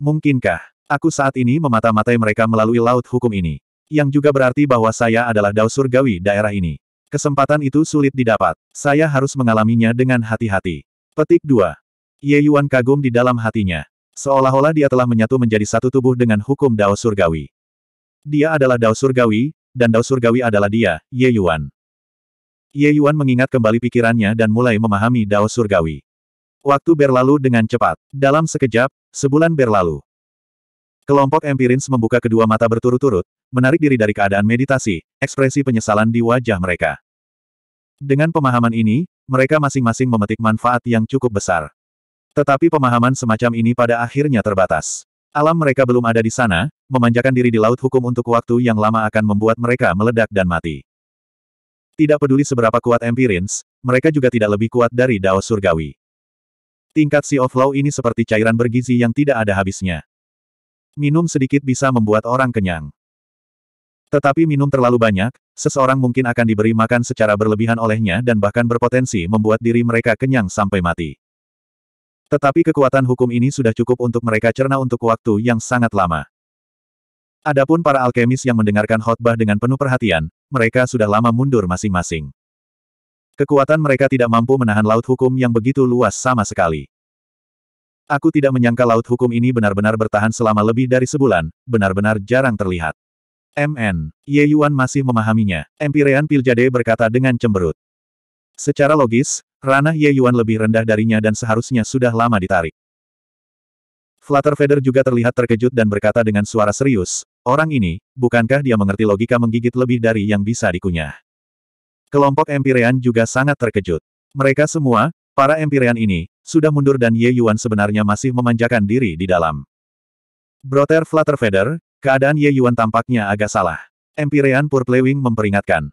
Mungkinkah Aku saat ini memata-matai mereka melalui laut hukum ini. Yang juga berarti bahwa saya adalah dao surgawi daerah ini. Kesempatan itu sulit didapat. Saya harus mengalaminya dengan hati-hati. Petik 2. Ye Yuan kagum di dalam hatinya. Seolah-olah dia telah menyatu menjadi satu tubuh dengan hukum dao surgawi. Dia adalah dao surgawi, dan dao surgawi adalah dia, Ye Yuan. Ye Yuan mengingat kembali pikirannya dan mulai memahami Dao Surgawi. Waktu berlalu dengan cepat. Dalam sekejap, sebulan berlalu. Kelompok Empirins membuka kedua mata berturut-turut, menarik diri dari keadaan meditasi, ekspresi penyesalan di wajah mereka. Dengan pemahaman ini, mereka masing-masing memetik manfaat yang cukup besar. Tetapi pemahaman semacam ini pada akhirnya terbatas. Alam mereka belum ada di sana, memanjakan diri di laut hukum untuk waktu yang lama akan membuat mereka meledak dan mati. Tidak peduli seberapa kuat Empirins, mereka juga tidak lebih kuat dari Dao Surgawi. Tingkat Sea of Law ini seperti cairan bergizi yang tidak ada habisnya. Minum sedikit bisa membuat orang kenyang. Tetapi minum terlalu banyak, seseorang mungkin akan diberi makan secara berlebihan olehnya dan bahkan berpotensi membuat diri mereka kenyang sampai mati. Tetapi kekuatan hukum ini sudah cukup untuk mereka cerna untuk waktu yang sangat lama. Adapun para alkemis yang mendengarkan khotbah dengan penuh perhatian, mereka sudah lama mundur masing-masing. Kekuatan mereka tidak mampu menahan laut hukum yang begitu luas sama sekali. Aku tidak menyangka laut hukum ini benar-benar bertahan selama lebih dari sebulan, benar-benar jarang terlihat. MN. Ye Yuan masih memahaminya. Empirean Piljade berkata dengan cemberut. Secara logis, ranah Ye Yuan lebih rendah darinya dan seharusnya sudah lama ditarik. Feather juga terlihat terkejut dan berkata dengan suara serius, orang ini, bukankah dia mengerti logika menggigit lebih dari yang bisa dikunyah. Kelompok Empirean juga sangat terkejut. Mereka semua, Para Empyrean ini, sudah mundur dan Ye Yuan sebenarnya masih memanjakan diri di dalam. Flutter Feather, keadaan Ye Yuan tampaknya agak salah. Empyrean Purplewing memperingatkan.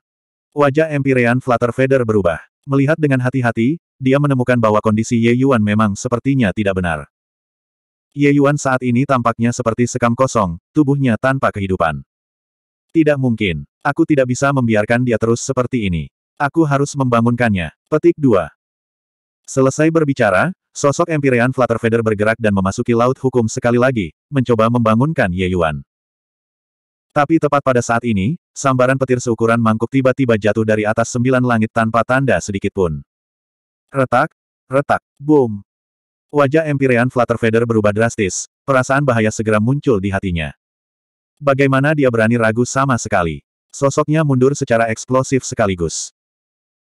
Wajah Empyrean Feather berubah. Melihat dengan hati-hati, dia menemukan bahwa kondisi Ye Yuan memang sepertinya tidak benar. Ye Yuan saat ini tampaknya seperti sekam kosong, tubuhnya tanpa kehidupan. Tidak mungkin. Aku tidak bisa membiarkan dia terus seperti ini. Aku harus membangunkannya. Petik 2. Selesai berbicara, sosok Empyrean Flutterfeder bergerak dan memasuki laut hukum sekali lagi, mencoba membangunkan Ye Yuan. Tapi tepat pada saat ini, sambaran petir seukuran mangkuk tiba-tiba jatuh dari atas sembilan langit tanpa tanda sedikit pun. Retak, retak, boom. Wajah Empyrean Flutterfeder berubah drastis, perasaan bahaya segera muncul di hatinya. Bagaimana dia berani ragu sama sekali? Sosoknya mundur secara eksplosif sekaligus.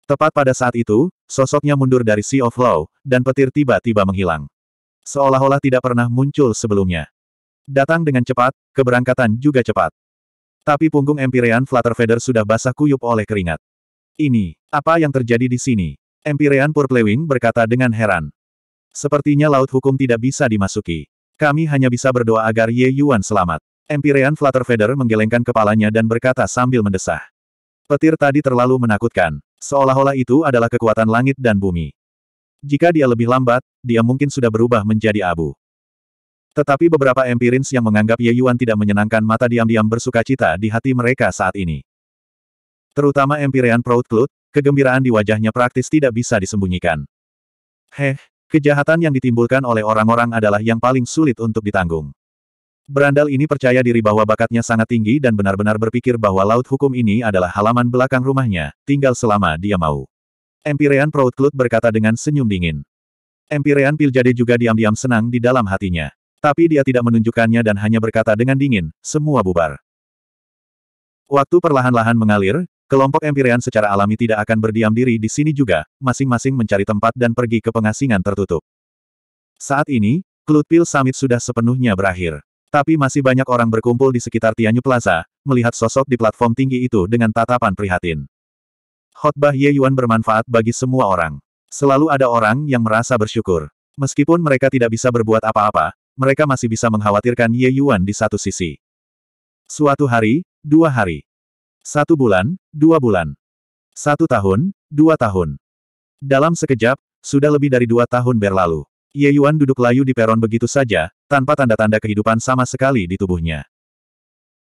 Tepat pada saat itu, sosoknya mundur dari Sea of Law, dan petir tiba-tiba menghilang. Seolah-olah tidak pernah muncul sebelumnya. Datang dengan cepat, keberangkatan juga cepat. Tapi punggung Empyrean Feather sudah basah kuyup oleh keringat. Ini, apa yang terjadi di sini? Empyrean Purplewing berkata dengan heran. Sepertinya laut hukum tidak bisa dimasuki. Kami hanya bisa berdoa agar Ye Yuan selamat. Empyrean Feather menggelengkan kepalanya dan berkata sambil mendesah. Petir tadi terlalu menakutkan. Seolah-olah itu adalah kekuatan langit dan bumi. Jika dia lebih lambat, dia mungkin sudah berubah menjadi abu. Tetapi beberapa empirins yang menganggap Ye Yuan tidak menyenangkan mata diam-diam bersuka cita di hati mereka saat ini. Terutama empirian Proud Cloud, kegembiraan di wajahnya praktis tidak bisa disembunyikan. Heh, kejahatan yang ditimbulkan oleh orang-orang adalah yang paling sulit untuk ditanggung. Berandal ini percaya diri bahwa bakatnya sangat tinggi dan benar-benar berpikir bahwa laut hukum ini adalah halaman belakang rumahnya, tinggal selama dia mau. Empirean Proutclut berkata dengan senyum dingin. Empirean Piljade juga diam-diam senang di dalam hatinya. Tapi dia tidak menunjukkannya dan hanya berkata dengan dingin, semua bubar. Waktu perlahan-lahan mengalir, kelompok Empirean secara alami tidak akan berdiam diri di sini juga, masing-masing mencari tempat dan pergi ke pengasingan tertutup. Saat ini, Klutpil Summit sudah sepenuhnya berakhir. Tapi masih banyak orang berkumpul di sekitar Tianyu Plaza, melihat sosok di platform tinggi itu dengan tatapan prihatin. Khotbah Ye Yuan bermanfaat bagi semua orang. Selalu ada orang yang merasa bersyukur. Meskipun mereka tidak bisa berbuat apa-apa, mereka masih bisa mengkhawatirkan Ye Yuan di satu sisi. Suatu hari, dua hari. Satu bulan, dua bulan. Satu tahun, dua tahun. Dalam sekejap, sudah lebih dari dua tahun berlalu. Ye Yuan duduk layu di peron begitu saja, tanpa tanda-tanda kehidupan sama sekali di tubuhnya.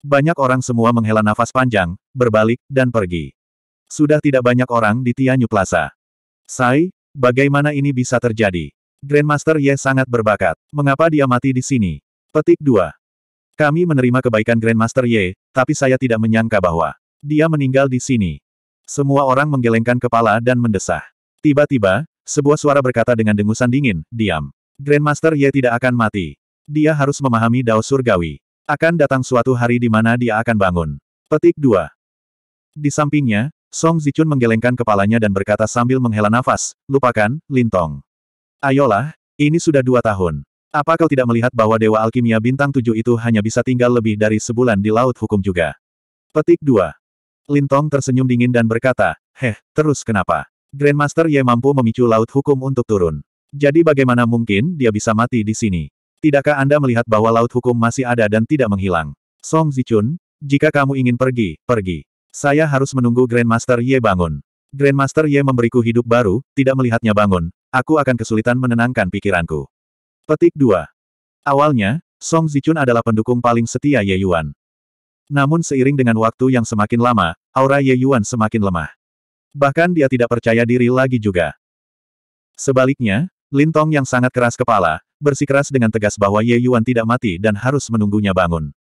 Banyak orang semua menghela nafas panjang, berbalik, dan pergi. Sudah tidak banyak orang di Tianyu Plaza. Sai, bagaimana ini bisa terjadi? Grandmaster Ye sangat berbakat. Mengapa dia mati di sini? Petik 2. Kami menerima kebaikan Grandmaster Ye, tapi saya tidak menyangka bahwa dia meninggal di sini. Semua orang menggelengkan kepala dan mendesah. Tiba-tiba, sebuah suara berkata dengan dengusan dingin, diam. Grandmaster Ye tidak akan mati. Dia harus memahami dao surgawi. Akan datang suatu hari di mana dia akan bangun. Petik 2. Di sampingnya, Song Zichun menggelengkan kepalanya dan berkata sambil menghela nafas, lupakan, Lintong. Ayolah, ini sudah dua tahun. Apa kau tidak melihat bahwa Dewa Alkimia Bintang 7 itu hanya bisa tinggal lebih dari sebulan di Laut Hukum juga? Petik 2. Lintong tersenyum dingin dan berkata, Heh, terus kenapa? Grandmaster Ye mampu memicu Laut Hukum untuk turun. Jadi bagaimana mungkin dia bisa mati di sini? Tidakkah Anda melihat bahwa laut hukum masih ada dan tidak menghilang? Song Zichun, jika kamu ingin pergi, pergi. Saya harus menunggu Grandmaster Ye bangun. Grandmaster Ye memberiku hidup baru, tidak melihatnya bangun, aku akan kesulitan menenangkan pikiranku. Petik 2. Awalnya, Song Zichun adalah pendukung paling setia Ye Yuan. Namun seiring dengan waktu yang semakin lama, aura Ye Yuan semakin lemah. Bahkan dia tidak percaya diri lagi juga. Sebaliknya, Lintong yang sangat keras kepala, bersikeras dengan tegas bahwa Ye Yuan tidak mati dan harus menunggunya bangun.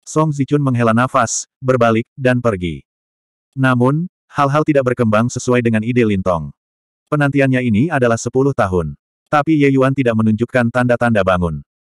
Song Zichun menghela nafas, berbalik, dan pergi. Namun, hal-hal tidak berkembang sesuai dengan ide Lintong. Penantiannya ini adalah 10 tahun. Tapi Ye Yuan tidak menunjukkan tanda-tanda bangun.